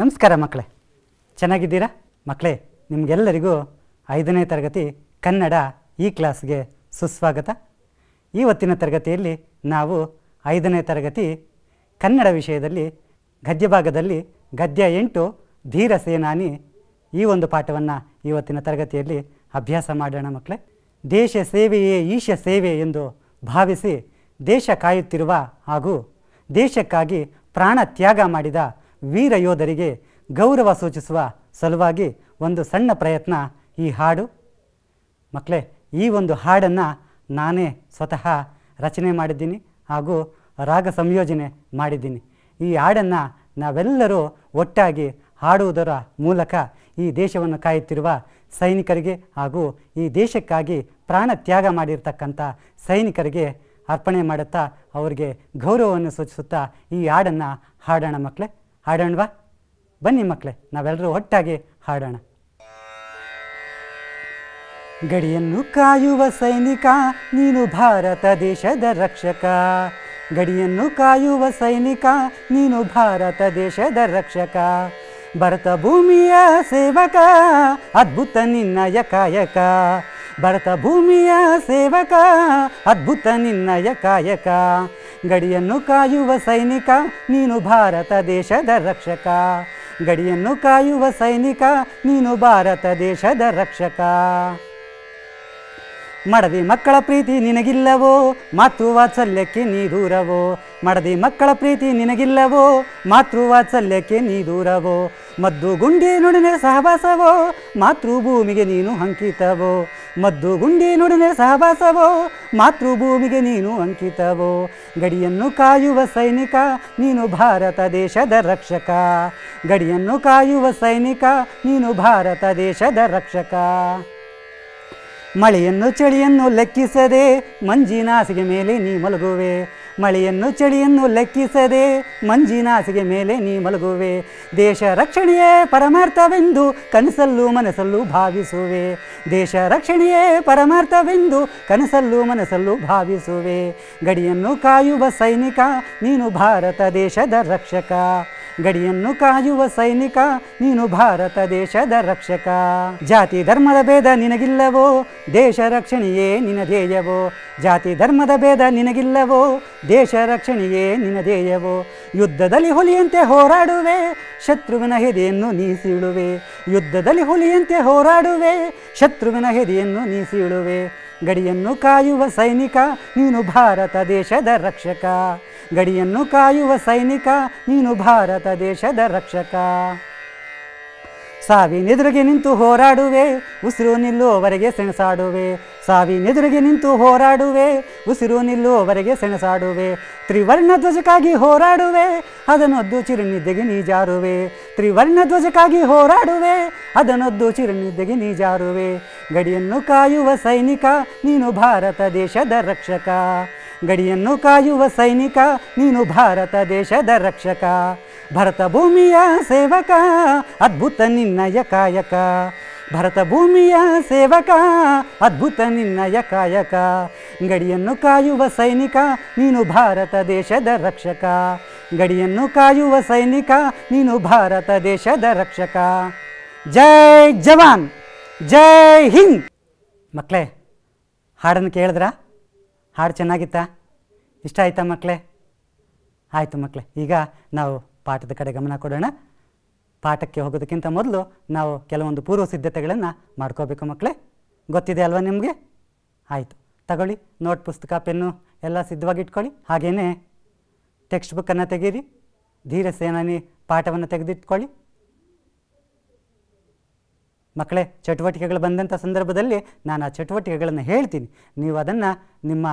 ನಮಸ್ಕಾರ ಮಕ್ಕಳೇ ಚೆನ್ನಾಗಿದ್ದೀರಾ ಮಕ್ಕಳೇ ನಿಮಗೆಲ್ಲರಿಗೂ ಐದನೇ ತರಗತಿ ಕನ್ನಡ ಈ ಕ್ಲಾಸ್ಗೆ ಸುಸ್ವಾಗತ ಇವತ್ತಿನ ತರಗತಿಯಲ್ಲಿ ನಾವು ಐದನೇ ತರಗತಿ ಕನ್ನಡ ವಿಷಯದಲ್ಲಿ ಗದ್ಯಭಾಗದಲ್ಲಿ ಗದ್ಯ ಎಂಟು ಧೀರ ಸೇನಾನಿ ಈ ಒಂದು ಪಾಠವನ್ನು ಇವತ್ತಿನ ತರಗತಿಯಲ್ಲಿ ಅಭ್ಯಾಸ ಮಾಡೋಣ ಮಕ್ಕಳೇ ದೇಶ ಸೇವೆಯೇ ಈಶ ಸೇವೆ ಎಂದು ಭಾವಿಸಿ ದೇಶ ಕಾಯುತ್ತಿರುವ ಹಾಗೂ ದೇಶಕ್ಕಾಗಿ ಪ್ರಾಣ ತ್ಯಾಗ ಮಾಡಿದ ವೀರ ಯೋಧರಿಗೆ ಗೌರವ ಸೂಚಿಸುವ ಸಲುವಾಗಿ ಒಂದು ಸಣ್ಣ ಪ್ರಯತ್ನ ಈ ಹಾಡು ಮಕ್ಕಳೇ ಈ ಒಂದು ಹಾಡನ್ನು ನಾನೇ ಸ್ವತಃ ರಚನೆ ಮಾಡಿದ್ದೀನಿ ಹಾಗೂ ರಾಗ ಸಂಯೋಜನೆ ಮಾಡಿದ್ದೀನಿ ಈ ಹಾಡನ್ನು ನಾವೆಲ್ಲರೂ ಒಟ್ಟಾಗಿ ಹಾಡುವುದರ ಮೂಲಕ ಈ ದೇಶವನ್ನು ಕಾಯುತ್ತಿರುವ ಸೈನಿಕರಿಗೆ ಹಾಗೂ ಈ ದೇಶಕ್ಕಾಗಿ ಪ್ರಾಣ ತ್ಯಾಗ ಮಾಡಿರ್ತಕ್ಕಂಥ ಸೈನಿಕರಿಗೆ ಅರ್ಪಣೆ ಮಾಡುತ್ತಾ ಅವರಿಗೆ ಗೌರವವನ್ನು ಸೂಚಿಸುತ್ತಾ ಈ ಹಾಡನ್ನು ಹಾಡೋಣ ಮಕ್ಕಳೇ ಹಾಡೋಣವಾ ಬನ್ನಿ ಮಕ್ಕಳೇ ನಾವೆಲ್ಲರೂ ಒಟ್ಟಾಗಿ ಹಾಡೋಣ ಗಡಿಯನ್ನು ಕಾಯುವ ಸೈನಿಕ ನೀನು ಭಾರತ ದೇಶದ ರಕ್ಷಕ ಗಡಿಯನ್ನು ಕಾಯುವ ಸೈನಿಕ ನೀನು ಭಾರತ ದೇಶದ ರಕ್ಷಕ ಭರತ ಭೂಮಿಯ ಸೇವಕ ಅದ್ಭುತ ನಿನ್ನಯ ಕಾಯಕ ಭರತ ಭೂಮಿಯ ಸೇವಕ ಅದ್ಭುತ ನಿನ್ನಯ ಕಾಯಕ ಗಡಿಯನ್ನು ಕಾಯುವ ಸೈನಿಕ ನೀನು ಭಾರತ ದೇಶದ ರಕ್ಷಕ ಗಡಿಯನ್ನು ಕಾಯುವ ಸೈನಿಕ ನೀನು ಭಾರತ ದೇಶದ ರಕ್ಷಕ ಮಡದಿ ಮಕ್ಕಳ ಪ್ರೀತಿ ನಿನಗಿಲ್ಲವೋ ಮಾತೃ ವಾತ್ಸಲ್ಯಕ್ಕೆ ನೀ ದೂರವೋ ಮಡದಿ ಮಕ್ಕಳ ಪ್ರೀತಿ ನಿನಗಿಲ್ಲವೋ ಮಾತೃ ವಾತ್ಸಲ್ಯಕ್ಕೆ ನೀ ದೂರವೋ ಮದ್ದು ಗುಂಡಿ ನುಡಿನ ಸಹವಾಸವೋ ಮಾತೃಭೂಮಿಗೆ ನೀನು ಅಂಕಿತವೋ ಮದ್ದು ಗುಂಡಿ ನುಡನೆ ಸಹವಾಸವೋ ಮಾತೃಭೂಮಿಗೆ ನೀನು ಅಂಕಿತವೋ ಗಡಿಯನ್ನು ಕಾಯುವ ಸೈನಿಕ ನೀನು ಭಾರತ ದೇಶದ ರಕ್ಷಕ ಗಡಿಯನ್ನು ಕಾಯುವ ಸೈನಿಕ ನೀನು ಭಾರತ ದೇಶದ ರಕ್ಷಕ ಮಳೆಯನ್ನು ಚಳಿಯನ್ನು ಲೆಕ್ಕಿಸದೆ ಮಂಜಿನಾಸಿಗೆ ಮೇಲೆ ನೀ ಮಲಗುವೆ ಮಳೆಯನ್ನು ಚಳಿಯನ್ನು ಲೆಕ್ಕಿಸದೆ ಮಂಜಿನಾಸಿಗೆ ಮೇಲೆ ನೀ ಮಲಗುವೆ ದೇಶ ರಕ್ಷಣೆಯೇ ಪರಮಾರ್ಥವೆಂದು ಕನಸಲ್ಲೂ ಮನಸ್ಸಲ್ಲೂ ಭಾವಿಸುವೆ ದೇಶ ರಕ್ಷಣೆಯೇ ಪರಮಾರ್ಥವೆಂದು ಕನಸಲ್ಲೂ ಮನಸ್ಸಲ್ಲೂ ಭಾವಿಸುವೆ ಗಡಿಯನ್ನು ಕಾಯುವ ಸೈನಿಕ ನೀನು ಭಾರತ ದೇಶದ ರಕ್ಷಕ ಗಡಿಯನ್ನು ಕಾಯುವ ಸೈನಿಕ ನೀನು ಭಾರತ ದೇಶದ ರಕ್ಷಕ ಜಾತಿ ಧರ್ಮದ ಭೇದ ನಿನಗಿಲ್ಲವೋ ದೇಶ ರಕ್ಷಣೆಯೇ ನಿನದೇಯವೋ ಜಾತಿ ಧರ್ಮದ ಭೇದ ನಿನಗಿಲ್ಲವೋ ದೇಶ ರಕ್ಷಣೆಯೇ ನಿನದೇಯವೋ ಯುದ್ಧದಲ್ಲಿ ಹುಲಿಯಂತೆ ಹೋರಾಡುವೆ ಶತ್ರುವಿನ ಹೆದೆಯನ್ನು ನೀಸಿಳುವೆ ಯುದ್ಧದಲ್ಲಿ ಹುಲಿಯಂತೆ ಹೋರಾಡುವೆ ಶತ್ರುವಿನ ಹೆದೆಯನ್ನು ನೀಸಿಳುವೆ ಗಡಿಯನ್ನು ಕಾಯುವ ಸೈನಿಕ ನೀನು ಭಾರತ ದೇಶದ ರಕ್ಷಕ ಗಡಿಯನ್ನು ಕಾಯುವ ಸೈನಿಕ ನೀನು ಭಾರತ ದೇಶದ ರಕ್ಷಕ ಸಾವಿನೆದುರಿಗೆ ನಿಂತು ಹೋರಾಡುವೆ ಉಸಿರು ನಿಲ್ಲುವವರೆಗೆ ಸೆಣಸಾಡುವೆ ಸಾವಿನೆದುರಿಗೆ ನಿಂತು ಹೋರಾಡುವೆ ಉಸಿರು ನಿಲ್ಲುವವರೆಗೆ ಸೆಣಸಾಡುವೆ ತ್ರಿವರ್ಣ ಧ್ವಜಕ್ಕಾಗಿ ಹೋರಾಡುವೆ ಅದನ್ನೊದ್ದು ಚಿರುನಿದ್ದೆಗೆ ನೀಜಾರುವೆ ತ್ರಿವರ್ಣ ಧ್ವಜಕ್ಕಾಗಿ ಹೋರಾಡುವೆ ಅದನ್ನೊದ್ದು ಚಿರುನಿದ್ದೆಗೆ ನೀಜಾರುವೆ ಗಡಿಯನ್ನು ಕಾಯುವ ಸೈನಿಕ ನೀನು ಭಾರತ ದೇಶದ ರಕ್ಷಕ ಗಡಿಯನ್ನು ಕಾಯುವ ಸೈನಿಕ ನೀನು ಭಾರತ ದೇಶದ ರಕ್ಷಕ ಭರತ ಭೂಮಿಯ ಸೇವಕ ಅದ್ಭುತ ನಿನ್ನಯ ಕಾಯಕ ಭರತ ಭೂಮಿಯ ಸೇವಕ ಅದ್ಭುತ ನಿನ್ನಯ ಕಾಯಕ ಗಡಿಯನ್ನು ಕಾಯುವ ಸೈನಿಕ ನೀನು ಭಾರತ ದೇಶದ ರಕ್ಷಕ ಗಡಿಯನ್ನು ಕಾಯುವ ಸೈನಿಕ ನೀನು ಭಾರತ ದೇಶದ ರಕ್ಷಕ ಜೈ ಜವಾನ್ ಜೈ ಹಿಂದ್ ಮಕ್ಕಳೇ ಹಾಡನ್ನು ಕೇಳಿದ್ರಾ ಹಾಡು ಚೆನ್ನಾಗಿತ್ತಾ ಇಷ್ಟ ಆಯ್ತಾ ಮಕ್ಕಳೇ ಆಯಿತು ಮಕ್ಕಳೇ ಈಗ ನಾವು ಪಾಠದ ಕಡೆ ಗಮನ ಕೊಡೋಣ ಪಾಠಕ್ಕೆ ಹೋಗೋದಕ್ಕಿಂತ ಮೊದಲು ನಾವು ಕೆಲವೊಂದು ಪೂರ್ವ ಸಿದ್ಧತೆಗಳನ್ನು ಮಾಡ್ಕೋಬೇಕು ಮಕ್ಕಳೇ ಗೊತ್ತಿದೆ ಅಲ್ವಾ ನಿಮಗೆ ಆಯಿತು ತಗೊಳ್ಳಿ ನೋಟ್ ಪುಸ್ತಕ ಪೆನ್ನು ಎಲ್ಲ ಸಿದ್ಧವಾಗಿ ಇಟ್ಕೊಳ್ಳಿ ಹಾಗೆಯೇ ಟೆಕ್ಸ್ಟ್ ಬುಕ್ಕನ್ನು ತೆಗೀರಿ ಧೀರ ಸೇನಾನಿ ಪಾಠವನ್ನು ತೆಗೆದಿಟ್ಕೊಳ್ಳಿ ಮಕ್ಕಳೇ ಚಟುವಟಿಕೆಗಳು ಬಂದಂಥ ಸಂದರ್ಭದಲ್ಲಿ ನಾನು ಆ ಚಟುವಟಿಕೆಗಳನ್ನು ಹೇಳ್ತೀನಿ ನೀವು ಅದನ್ನು ನಿಮ್ಮ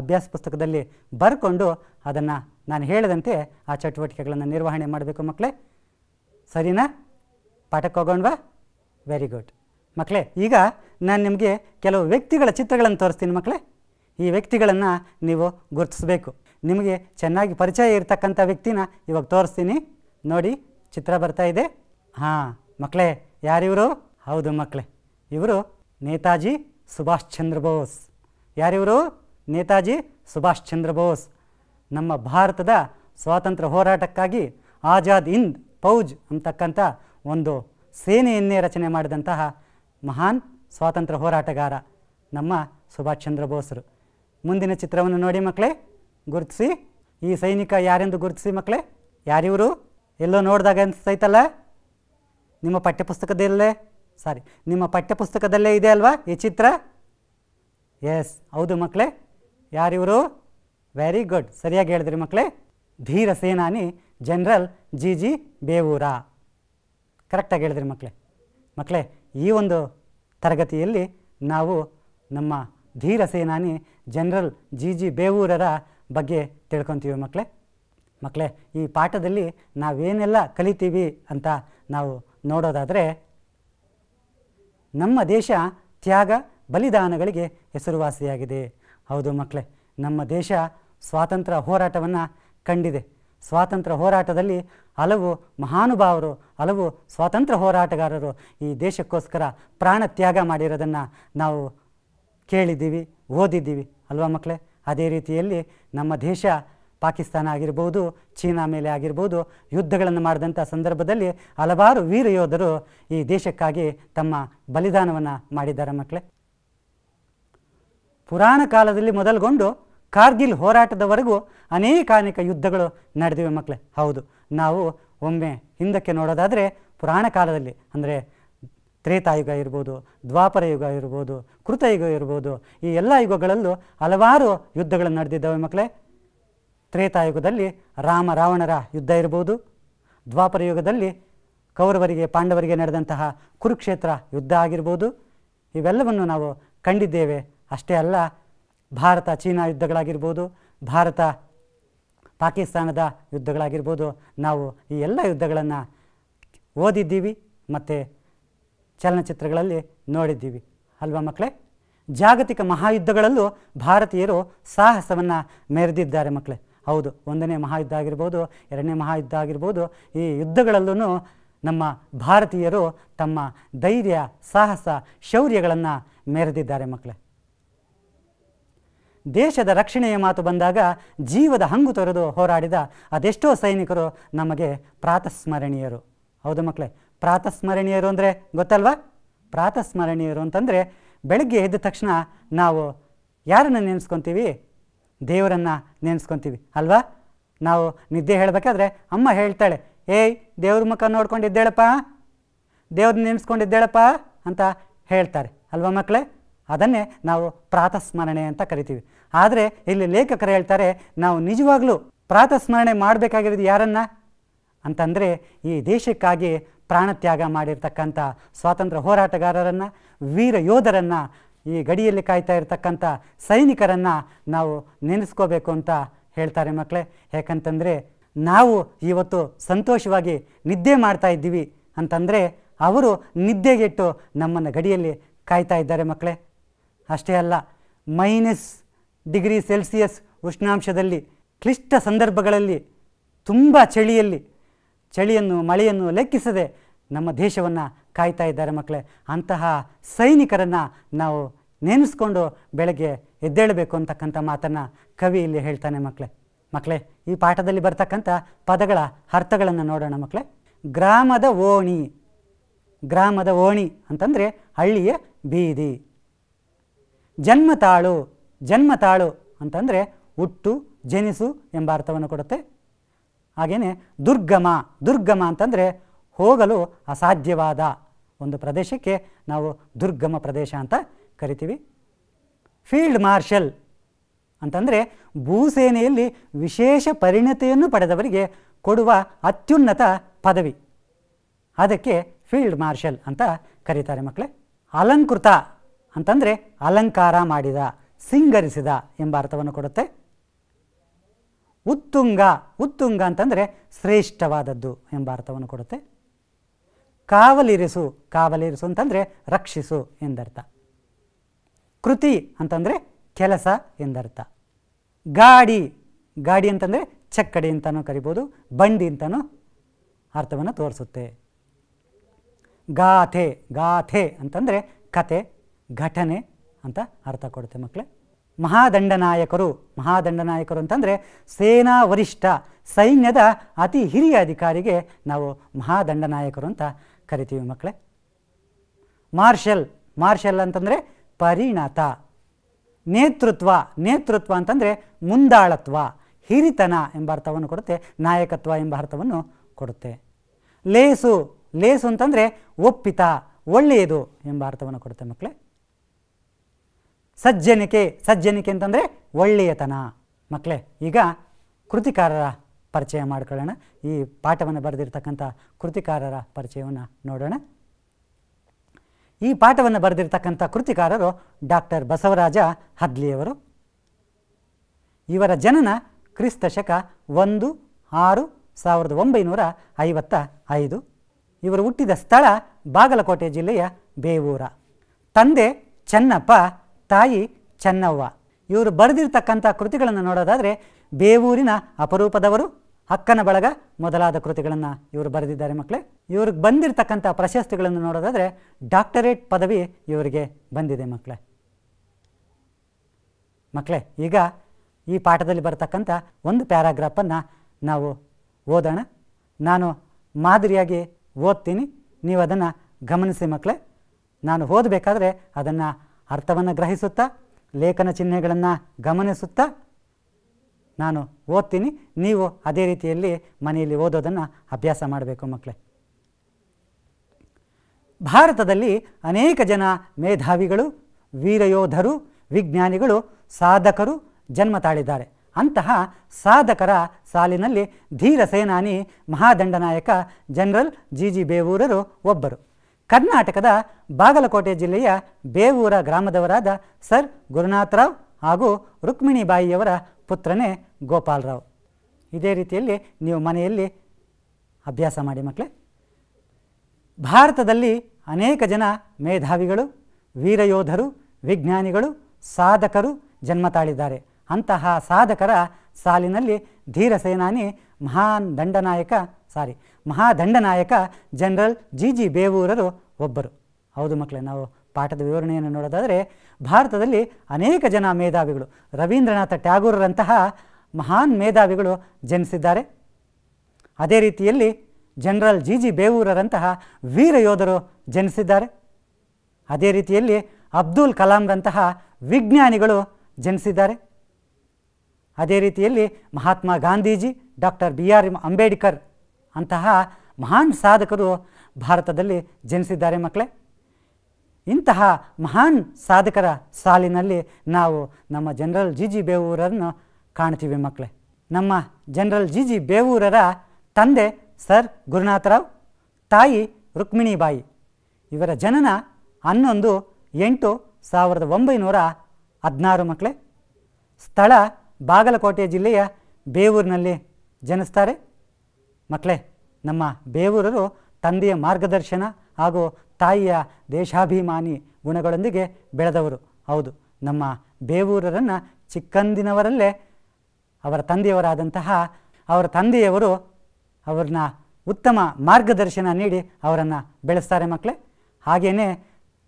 ಅಭ್ಯಾಸ ಪುಸ್ತಕದಲ್ಲಿ ಬರ್ಕೊಂಡು ಅದನ್ನು ನಾನು ಹೇಳಿದಂತೆ ಆ ಚಟುವಟಿಕೆಗಳನ್ನು ನಿರ್ವಹಣೆ ಮಾಡಬೇಕು ಮಕ್ಕಳೇ ಸರಿನಾ ಪಾಠಕ್ಕೆ ಹೋಗೋಣವಾ ವೆರಿ ಗುಡ್ ಮಕ್ಕಳೇ ಈಗ ನಾನು ನಿಮಗೆ ಕೆಲವು ವ್ಯಕ್ತಿಗಳ ಚಿತ್ರಗಳನ್ನು ತೋರಿಸ್ತೀನಿ ಮಕ್ಕಳೇ ಈ ವ್ಯಕ್ತಿಗಳನ್ನು ನೀವು ಗುರುತಿಸಬೇಕು ನಿಮಗೆ ಚೆನ್ನಾಗಿ ಪರಿಚಯ ಇರತಕ್ಕಂಥ ವ್ಯಕ್ತಿನ ಇವಾಗ ತೋರಿಸ್ತೀನಿ ನೋಡಿ ಚಿತ್ರ ಬರ್ತಾ ಇದೆ ಹಾಂ ಮಕ್ಕಳೇ ಯಾರಿವರು ಹೌದು ಮಕ್ಕಳೇ ಇವರು ನೇತಾಜಿ ಸುಭಾಷ್ ಚಂದ್ರ ಬೋಸ್ ಯಾರಿವರು ನೇತಾಜಿ ಸುಭಾಷ್ ಚಂದ್ರ ಬೋಸ್ ನಮ್ಮ ಭಾರತದ ಸ್ವಾತಂತ್ರ್ಯ ಹೋರಾಟಕ್ಕಾಗಿ ಆಜಾದ್ ಹಿಂದ್ ಫೌಜ್ ಅಂತಕ್ಕಂಥ ಒಂದು ಸೇನೆಯನ್ನೇ ರಚನೆ ಮಾಡಿದಂತಹ ಮಹಾನ್ ಸ್ವಾತಂತ್ರ್ಯ ಹೋರಾಟಗಾರ ನಮ್ಮ ಸುಭಾಷ್ ಚಂದ್ರ ಬೋಸರು ಮುಂದಿನ ಚಿತ್ರವನ್ನು ನೋಡಿ ಮಕ್ಕಳೇ ಗುರುತಿಸಿ ಈ ಸೈನಿಕ ಯಾರೆಂದು ಗುರುತಿಸಿ ಮಕ್ಕಳೇ ಯಾರಿವರು ಎಲ್ಲೋ ನೋಡಿದಾಗ ಅನಿಸ್ತೈತಲ್ಲ ನಿಮ್ಮ ಪಠ್ಯಪುಸ್ತಕದಲ್ಲೇ ಸಾರಿ ನಿಮ್ಮ ಪಠ್ಯಪುಸ್ತಕದಲ್ಲೇ ಇದೆ ಅಲ್ವಾ ಈ ಚಿತ್ರ ಎಸ್ ಹೌದು ಮಕ್ಕಳೇ ಯಾರಿವರು ವೆರಿ ಗುಡ್ ಸರಿಯಾಗಿ ಹೇಳಿದ್ರಿ ಮಕ್ಕಳೇ ಧೀರ ಸೇನಾನಿ ಜನರಲ್ ಜಿ ಜಿ ಬೇವೂರ ಕರೆಕ್ಟಾಗಿ ಹೇಳಿದ್ರಿ ಮಕ್ಕಳೇ ಮಕ್ಕಳೇ ಈ ಒಂದು ತರಗತಿಯಲ್ಲಿ ನಾವು ನಮ್ಮ ಧೀರ ಸೇನಾನಿ ಜನರಲ್ ಜಿ ಜಿ ಬೇವೂರರ ಬಗ್ಗೆ ತಿಳ್ಕೊತೀವಿ ಮಕ್ಕಳೇ ಮಕ್ಕಳೇ ಈ ಪಾಠದಲ್ಲಿ ನಾವೇನೆಲ್ಲ ಕಲಿತೀವಿ ಅಂತ ನಾವು ನೋಡೋದಾದರೆ ನಮ್ಮ ದೇಶ ತ್ಯಾಗ ಬಲಿದಾನಗಳಿಗೆ ಹೆಸರುವಾಸಿಯಾಗಿದೆ ಹೌದು ಮಕ್ಕಳೇ ನಮ್ಮ ದೇಶ ಸ್ವಾತಂತ್ರ್ಯ ಹೋರಾಟವನ್ನು ಕಂಡಿದೆ ಸ್ವಾತಂತ್ರ್ಯ ಹೋರಾಟದಲ್ಲಿ ಹಲವು ಮಹಾನುಭಾವರು ಹಲವು ಸ್ವಾತಂತ್ರ್ಯ ಹೋರಾಟಗಾರರು ಈ ದೇಶಕ್ಕೋಸ್ಕರ ಪ್ರಾಣ ತ್ಯಾಗ ಮಾಡಿರೋದನ್ನು ನಾವು ಕೇಳಿದ್ದೀವಿ ಓದಿದ್ದೀವಿ ಅಲ್ವಾ ಮಕ್ಕಳೇ ಅದೇ ರೀತಿಯಲ್ಲಿ ನಮ್ಮ ದೇಶ ಪಾಕಿಸ್ತಾನ ಆಗಿರ್ಬೋದು ಚೀನಾ ಮೇಲೆ ಆಗಿರ್ಬೋದು ಯುದ್ಧಗಳನ್ನು ಮಾಡಿದಂಥ ಸಂದರ್ಭದಲ್ಲಿ ಹಲವಾರು ವೀರ ಯೋಧರು ಈ ದೇಶಕ್ಕಾಗಿ ತಮ್ಮ ಬಲಿದಾನವನ್ನು ಮಾಡಿದ್ದಾರೆ ಮಕ್ಕಳೇ ಪುರಾಣ ಕಾಲದಲ್ಲಿ ಮೊದಲುಗೊಂಡು ಕಾರ್ಗಿಲ್ ಹೋರಾಟದವರೆಗೂ ಅನೇಕ ಅನೇಕ ಯುದ್ಧಗಳು ನಡೆದಿವೆ ಮಕ್ಕಳೇ ಹೌದು ನಾವು ಒಮ್ಮೆ ಹಿಂದಕ್ಕೆ ನೋಡೋದಾದರೆ ಪುರಾಣ ಕಾಲದಲ್ಲಿ ಅಂದರೆ ತ್ರೇತಾಯುಗ ಇರ್ಬೋದು ದ್ವಾಪರ ಯುಗ ಇರ್ಬೋದು ಕೃತಯುಗ ಇರ್ಬೋದು ಈ ಎಲ್ಲ ಯುಗಗಳಲ್ಲೂ ಹಲವಾರು ಯುದ್ಧಗಳು ನಡೆದಿದ್ದಾವೆ ಮಕ್ಕಳೇ ತ್ರೇತಾಯುಗದಲ್ಲಿ ರಾಮ ರಾವಣರ ಯುದ್ಧ ಇರಬಹುದು ದ್ವಾಪರ ಯುಗದಲ್ಲಿ ಕೌರವರಿಗೆ ಪಾಂಡವರಿಗೆ ನಡೆದಂತಹ ಕುರುಕ್ಷೇತ್ರ ಯುದ್ಧ ಆಗಿರ್ಬೋದು ಇವೆಲ್ಲವನ್ನು ನಾವು ಕಂಡಿದ್ದೇವೆ ಅಷ್ಟೇ ಅಲ್ಲ ಭಾರತ ಚೀನಾ ಯುದ್ಧಗಳಾಗಿರ್ಬೋದು ಭಾರತ ಪಾಕಿಸ್ತಾನದ ಯುದ್ಧಗಳಾಗಿರ್ಬೋದು ನಾವು ಈ ಎಲ್ಲ ಯುದ್ಧಗಳನ್ನು ಓದಿದ್ದೀವಿ ಮತ್ತು ಚಲನಚಿತ್ರಗಳಲ್ಲಿ ನೋಡಿದ್ದೀವಿ ಅಲ್ವಾ ಮಕ್ಕಳೇ ಜಾಗತಿಕ ಮಹಾಯುದ್ಧಗಳಲ್ಲೂ ಭಾರತೀಯರು ಸಾಹಸವನ್ನು ಮೆರೆದಿದ್ದಾರೆ ಮಕ್ಕಳೇ ಹೌದು ಒಂದನೇ ಮಹಾಯುದ್ಧ ಆಗಿರ್ಬೋದು ಎರಡನೇ ಮಹಾಯುದ್ಧ ಆಗಿರ್ಬೋದು ಈ ಯುದ್ಧಗಳಲ್ಲೂ ನಮ್ಮ ಭಾರತೀಯರು ತಮ್ಮ ಧೈರ್ಯ ಸಾಹಸ ಶೌರ್ಯಗಳನ್ನು ಮೆರೆದಿದ್ದಾರೆ ಮಕ್ಕಳೇ ದೇಶದ ರಕ್ಷಣೆಯ ಮಾತು ಬಂದಾಗ ಜೀವದ ಹಂಗು ತೊರೆದು ಹೋರಾಡಿದ ಅದೆಷ್ಟೋ ಸೈನಿಕರು ನಮಗೆ ಪ್ರಾತಸ್ಮರಣೀಯರು ಹೌದು ಮಕ್ಕಳೇ ಪ್ರಾತಸ್ಮರಣೀಯರು ಅಂದರೆ ಗೊತ್ತಲ್ವಾ ಪ್ರಾತಸ್ಮರಣೀಯರು ಅಂತಂದರೆ ಬೆಳಗ್ಗೆ ಎದ್ದ ತಕ್ಷಣ ನಾವು ಯಾರನ್ನು ನೆನೆಸ್ಕೊತೀವಿ ದೇವರನ್ನು ನೆನೆಸ್ಕೊತೀವಿ ಅಲ್ವಾ ನಾವು ನಿದ್ದೆ ಹೇಳಬೇಕಾದ್ರೆ ಅಮ್ಮ ಹೇಳ್ತಾಳೆ ಏಯ್ ದೇವ್ರ ಮುಖ ನೋಡ್ಕೊಂಡಿದ್ದೇಳಪ್ಪ ದೇವ್ರನ್ನ ನೆನೆಸ್ಕೊಂಡಿದ್ದೇಳಪ್ಪ ಅಂತ ಹೇಳ್ತಾರೆ ಅಲ್ವಾ ಮಕ್ಕಳೇ ಅದನ್ನೇ ನಾವು ಪ್ರಾತಸ್ಮರಣೆ ಅಂತ ಕರಿತೀವಿ ಆದರೆ ಇಲ್ಲಿ ಲೇಖಕರು ಹೇಳ್ತಾರೆ ನಾವು ನಿಜವಾಗ್ಲೂ ಪ್ರಾತಸ್ಮರಣೆ ಮಾಡಬೇಕಾಗಿರೋದು ಯಾರನ್ನ ಅಂತಂದರೆ ಈ ದೇಶಕ್ಕಾಗಿ ಪ್ರಾಣತ್ಯಾಗ ಮಾಡಿರ್ತಕ್ಕಂಥ ಸ್ವಾತಂತ್ರ್ಯ ಹೋರಾಟಗಾರರನ್ನು ವೀರ ಯೋಧರನ್ನು ಈ ಗಡಿಯಲ್ಲಿ ಕಾಯ್ತಾ ಇರತಕ್ಕಂಥ ಸೈನಿಕರನ್ನು ನಾವು ನೆನೆಸ್ಕೋಬೇಕು ಅಂತ ಹೇಳ್ತಾರೆ ಮಕ್ಕಳೇ ಯಾಕಂತಂದರೆ ನಾವು ಇವತ್ತು ಸಂತೋಷವಾಗಿ ನಿದ್ದೆ ಮಾಡ್ತಾ ಇದ್ದೀವಿ ಅಂತಂದರೆ ಅವರು ನಿದ್ದೆಗೆಟ್ಟು ನಮ್ಮನ್ನು ಗಡಿಯಲ್ಲಿ ಕಾಯ್ತಾ ಇದ್ದಾರೆ ಮಕ್ಕಳೇ ಅಷ್ಟೇ ಅಲ್ಲ ಮೈನಸ್ ಡಿಗ್ರಿ ಸೆಲ್ಸಿಯಸ್ ಉಷ್ಣಾಂಶದಲ್ಲಿ ಕ್ಲಿಷ್ಟ ಸಂದರ್ಭಗಳಲ್ಲಿ ತುಂಬ ಚಳಿಯಲ್ಲಿ ಚಳಿಯನ್ನು ಮಳೆಯನ್ನು ಲೆಕ್ಕಿಸದೆ ನಮ್ಮ ದೇಶವನ್ನು ಕಾಯ್ತಾ ಇದ್ದಾರೆ ಮಕ್ಕಳೇ ಅಂತಹ ಸೈನಿಕರನ್ನು ನಾವು ನೆನೆಸ್ಕೊಂಡು ಬೆಳಗ್ಗೆ ಎದ್ದೇಳಬೇಕು ಅಂತಕ್ಕಂಥ ಮಾತನ್ನು ಕವಿ ಇಲ್ಲಿ ಹೇಳ್ತಾನೆ ಮಕ್ಕಳೇ ಮಕ್ಕಳೇ ಈ ಪಾಠದಲ್ಲಿ ಬರ್ತಕ್ಕಂಥ ಪದಗಳ ಅರ್ಥಗಳನ್ನು ನೋಡೋಣ ಮಕ್ಕಳೇ ಗ್ರಾಮದ ಓಣಿ ಗ್ರಾಮದ ಓಣಿ ಅಂತಂದರೆ ಹಳ್ಳಿಯ ಬೀದಿ ಜನ್ಮತಾಳು ಜನ್ಮತಾಳು ಅಂತಂದರೆ ಹುಟ್ಟು ಜನಿಸು ಎಂಬ ಅರ್ಥವನ್ನು ಕೊಡುತ್ತೆ ಹಾಗೆಯೇ ದುರ್ಗಮ ದುರ್ಗಮ ಅಂತಂದರೆ ಹೋಗಲು ಅಸಾಧ್ಯವಾದ ಒಂದು ಪ್ರದೇಶಕ್ಕೆ ನಾವು ದುರ್ಗಮ ಪ್ರದೇಶ ಅಂತ ಕರಿತೀವಿ ಫೀಲ್ಡ್ ಮಾರ್ಷಲ್ ಅಂತಂದರೆ ಭೂಸೇನೆಯಲ್ಲಿ ವಿಶೇಷ ಪರಿಣತಿಯನ್ನು ಪಡೆದವರಿಗೆ ಕೊಡುವ ಅತ್ಯುನ್ನತ ಪದವಿ ಅದಕ್ಕೆ ಫೀಲ್ಡ್ ಮಾರ್ಷಲ್ ಅಂತ ಕರೀತಾರೆ ಮಕ್ಕಳೇ ಅಲಂಕೃತ ಅಂತಂದರೆ ಅಲಂಕಾರ ಮಾಡಿದ ಸಿಂಗರಿಸಿದ ಎಂಬ ಅರ್ಥವನ್ನು ಕೊಡುತ್ತೆ ಉತ್ತುಂಗ ಉತ್ತುಂಗ ಅಂತಂದರೆ ಶ್ರೇಷ್ಠವಾದದ್ದು ಎಂಬ ಅರ್ಥವನ್ನು ಕೊಡುತ್ತೆ ಕಾವಲಿರಿಸು ಕಾವಲಿರಿಸು ಅಂತಂದರೆ ರಕ್ಷಿಸು ಎಂದರ್ಥ ಕೃತಿ ಅಂತಂದರೆ ಕೆಲಸ ಎಂದರ್ಥ ಗಾಡಿ ಗಾಡಿ ಅಂತಂದರೆ ಚಕ್ಕಡಿ ಅಂತಲೂ ಕರಿಬೋದು ಬಂಡಿ ಅಂತಲೂ ಅರ್ಥವನ್ನು ತೋರಿಸುತ್ತೆ ಗಾಥೆ ಗಾಥೆ ಅಂತಂದರೆ ಕತೆ ಘಟನೆ ಅಂತ ಅರ್ಥ ಕೊಡುತ್ತೆ ಮಕ್ಕಳೇ ಮಹಾದಂಡನಾಯಕರು ಮಹಾದಂಡನಾಯಕರು ಅಂತಂದರೆ ಸೇನಾ ವರಿಷ್ಠ ಸೈನ್ಯದ ಅತಿ ಹಿರಿಯ ಅಧಿಕಾರಿಗೆ ನಾವು ಮಹಾದಂಡನಾಯಕರು ಅಂತ ಕರಿತೀವಿ ಮಕ್ಕಳೇ ಮಾರ್ಷಲ್ ಮಾರ್ಷಲ್ ಅಂತಂದರೆ ಪರಿಣತ ನೇತೃತ್ವ ನೇತೃತ್ವ ಅಂತಂದರೆ ಮುಂದಾಳತ್ವ ಹಿರಿತನ ಎಂಬ ಅರ್ಥವನ್ನು ಕೊಡುತ್ತೆ ನಾಯಕತ್ವ ಎಂಬ ಅರ್ಥವನ್ನು ಕೊಡುತ್ತೆ ಲೇಸು ಲೇಸು ಅಂತಂದರೆ ಒಪ್ಪಿತ ಒಳ್ಳೆಯದು ಎಂಬ ಅರ್ಥವನ್ನು ಕೊಡುತ್ತೆ ಮಕ್ಕಳೇ ಸಜ್ಜನಿಕೆ ಸಜ್ಜನಿಕೆ ಅಂತಂದರೆ ಒಳ್ಳೆಯತನ ಮಕ್ಕಳೇ ಈಗ ಕೃತಿಕಾರರ ಪರಿಚಯ ಮಾಡಿಕೊಳ್ಳೋಣ ಈ ಪಾಠವನ್ನು ಬರೆದಿರ್ತಕ್ಕಂಥ ಕೃತಿಕಾರರ ಪರಿಚಯವನ್ನು ನೋಡೋಣ ಈ ಪಾಠವನ್ನು ಬರೆದಿರತಕ್ಕಂಥ ಕೃತಿಕಾರರು ಡಾಕ್ಟರ್ ಬಸವರಾಜ ಹದ್ಲಿಯವರು ಇವರ ಜನನ ಕ್ರಿಸ್ತ ಶಕ ಒಂದು ಆರು ಸಾವಿರದ ಒಂಬೈನೂರ ಐವತ್ತ ಐದು ಇವರು ಹುಟ್ಟಿದ ಸ್ಥಳ ಬಾಗಲಕೋಟೆ ಜಿಲ್ಲೆಯ ಬೇವೂರ ತಂದೆ ಚೆನ್ನಪ್ಪ ತಾಯಿ ಚೆನ್ನವ್ವ ಇವರು ಬರೆದಿರ್ತಕ್ಕಂಥ ಕೃತಿಗಳನ್ನು ನೋಡೋದಾದರೆ ಬೇವೂರಿನ ಅಪರೂಪದವರು ಹಕ್ಕನ ಬಳಗ ಮೊದಲಾದ ಕೃತಿಗಳನ್ನು ಇವರು ಬರೆದಿದ್ದಾರೆ ಮಕ್ಕಳೇ ಇವ್ರಿಗೆ ಬಂದಿರತಕ್ಕಂಥ ಪ್ರಶಸ್ತಿಗಳನ್ನು ನೋಡೋದಾದರೆ ಡಾಕ್ಟರೇಟ್ ಪದವಿ ಇವರಿಗೆ ಬಂದಿದೆ ಮಕ್ಕಳೇ ಮಕ್ಕಳೇ ಈಗ ಈ ಪಾಠದಲ್ಲಿ ಬರತಕ್ಕಂಥ ಒಂದು ಪ್ಯಾರಾಗ್ರಾಫನ್ನು ನಾವು ಓದೋಣ ನಾನು ಮಾದರಿಯಾಗಿ ಓದ್ತೀನಿ ನೀವು ಅದನ್ನು ಗಮನಿಸಿ ಮಕ್ಕಳೇ ನಾನು ಓದಬೇಕಾದ್ರೆ ಅದನ್ನು ಅರ್ಥವನ್ನು ಗ್ರಹಿಸುತ್ತಾ ಲೇಖನ ಚಿಹ್ನೆಗಳನ್ನು ಗಮನಿಸುತ್ತಾ ನಾನು ಓದ್ತೀನಿ ನೀವು ಅದೇ ರೀತಿಯಲ್ಲಿ ಮನೆಯಲ್ಲಿ ಓದೋದನ್ನು ಅಭ್ಯಾಸ ಮಾಡಬೇಕು ಮಕ್ಕಳೇ ಭಾರತದಲ್ಲಿ ಅನೇಕ ಜನ ಮೇಧಾವಿಗಳು ವೀರಯೋಧರು ವಿಜ್ಞಾನಿಗಳು ಸಾಧಕರು ಜನ್ಮ ತಾಳಿದ್ದಾರೆ ಅಂತಹ ಸಾಧಕರ ಸಾಲಿನಲ್ಲಿ ಧೀರ ಸೇನಾನಿ ಮಹಾದಂಡನಾಯಕ ಜನರಲ್ ಜಿ ಜಿ ಬೇವೂರರು ಒಬ್ಬರು ಕರ್ನಾಟಕದ ಬಾಗಲಕೋಟೆ ಜಿಲ್ಲೆಯ ಬೇವೂರ ಗ್ರಾಮದವರಾದ ಸರ್ ಗುರುನಾಥರಾವ್ ಹಾಗೂ ರುಕ್ಮಿಣಿಬಾಯಿಯವರ ಪುತ್ರನೇ ಗೋಪಾಲರಾವ್ ಇದೇ ರೀತಿಯಲ್ಲಿ ನೀವು ಮನೆಯಲ್ಲಿ ಅಭ್ಯಾಸ ಮಾಡಿ ಮಕ್ಕಳೇ ಭಾರತದಲ್ಲಿ ಅನೇಕ ಜನ ಮೇಧಾವಿಗಳು ವೀರಯೋಧರು ವಿಜ್ಞಾನಿಗಳು ಸಾಧಕರು ಜನ್ಮತಾಳಿದ್ದಾರೆ ಅಂತಹ ಸಾಧಕರ ಸಾಲಿನಲ್ಲಿ ಧೀರ ಸೇನಾನಿ ಮಹಾನ್ ದಂಡನಾಯಕ ಸಾರಿ ಮಹಾದಂಡನಾಯಕ ಜನರಲ್ ಜಿ ಜಿ ಬೇವೂರರು ಒಬ್ಬರು ಹೌದು ಮಕ್ಕಳೇ ನಾವು ಪಾಠದ ವಿವರಣೆಯನ್ನು ನೋಡೋದಾದರೆ ಭಾರತದಲ್ಲಿ ಅನೇಕ ಜನ ಮೇಧಾವಿಗಳು ರವೀಂದ್ರನಾಥ ಟ್ಯಾಗೂರರಂತಹ ಮಹಾನ್ ಮೇಧಾವಿಗಳು ಜನಿಸಿದ್ದಾರೆ ಅದೇ ರೀತಿಯಲ್ಲಿ ಜನರಲ್ ಜಿ ಜಿ ಬೇವೂರರಂತಹ ವೀರ ಯೋಧರು ಜನಿಸಿದ್ದಾರೆ ಅದೇ ರೀತಿಯಲ್ಲಿ ಅಬ್ದುಲ್ ಕಲಾಂರಂತಹ ವಿಜ್ಞಾನಿಗಳು ಜನಿಸಿದ್ದಾರೆ ಅದೇ ರೀತಿಯಲ್ಲಿ Mahatma Gandhiji doctor B R Ambedkar ಅಂತಹ ಮಹಾನ್ ಸಾಧಕರು ಭಾರತದಲ್ಲಿ ಜನಿಸಿದ್ದಾರೆ ಮಕ್ಕಳೇ ಇಂತಹ ಮಹಾನ್ ಸಾಧಕರ ಸಾಲಿನಲ್ಲಿ ನಾವು ನಮ್ಮ ಜನರಲ್ ಜಿ ಜಿ ಬೇವೂರನ್ನು ಕಾಣ್ತೀವಿ ಮಕ್ಕಳೇ ನಮ್ಮ ಜನರಲ್ ಜಿ ಜಿ ಬೇವೂರರ ತಂದೆ ಸರ್ ಗುರುನಾಥರಾವ್ ತಾಯಿ ರುಕ್ಮಿಣಿಬಾಯಿ ಇವರ ಜನನ ಹನ್ನೊಂದು ಎಂಟು ಸಾವಿರದ ಒಂಬೈನೂರ ಹದಿನಾರು ಮಕ್ಕಳೇ ಸ್ಥಳ ಬಾಗಲಕೋಟೆ ಜಿಲ್ಲೆಯ ಬೇವೂರಿನಲ್ಲಿ ಜನಿಸ್ತಾರೆ ಮಕ್ಕಳೇ ನಮ್ಮ ಬೇವೂರರು ತಂದೆಯ ಮಾರ್ಗದರ್ಶನ ಹಾಗೂ ತಾಯಿಯ ದೇಶಾಭಿಮಾನಿ ಗುಣಗಳೊಂದಿಗೆ ಬೆಳೆದವರು ಹೌದು ನಮ್ಮ ಬೇವೂರರನ್ನು ಚಿಕ್ಕಂದಿನವರಲ್ಲೇ ಅವರ ತಂದೆಯವರಾದಂತಹ ಅವರ ತಂದೆಯವರು ಅವ್ರನ್ನ ಉತ್ತಮ ಮಾರ್ಗದರ್ಶನ ನೀಡಿ ಅವರನ್ನು ಬೆಳೆಸ್ತಾರೆ ಮಕ್ಕಳೇ ಹಾಗೆಯೇ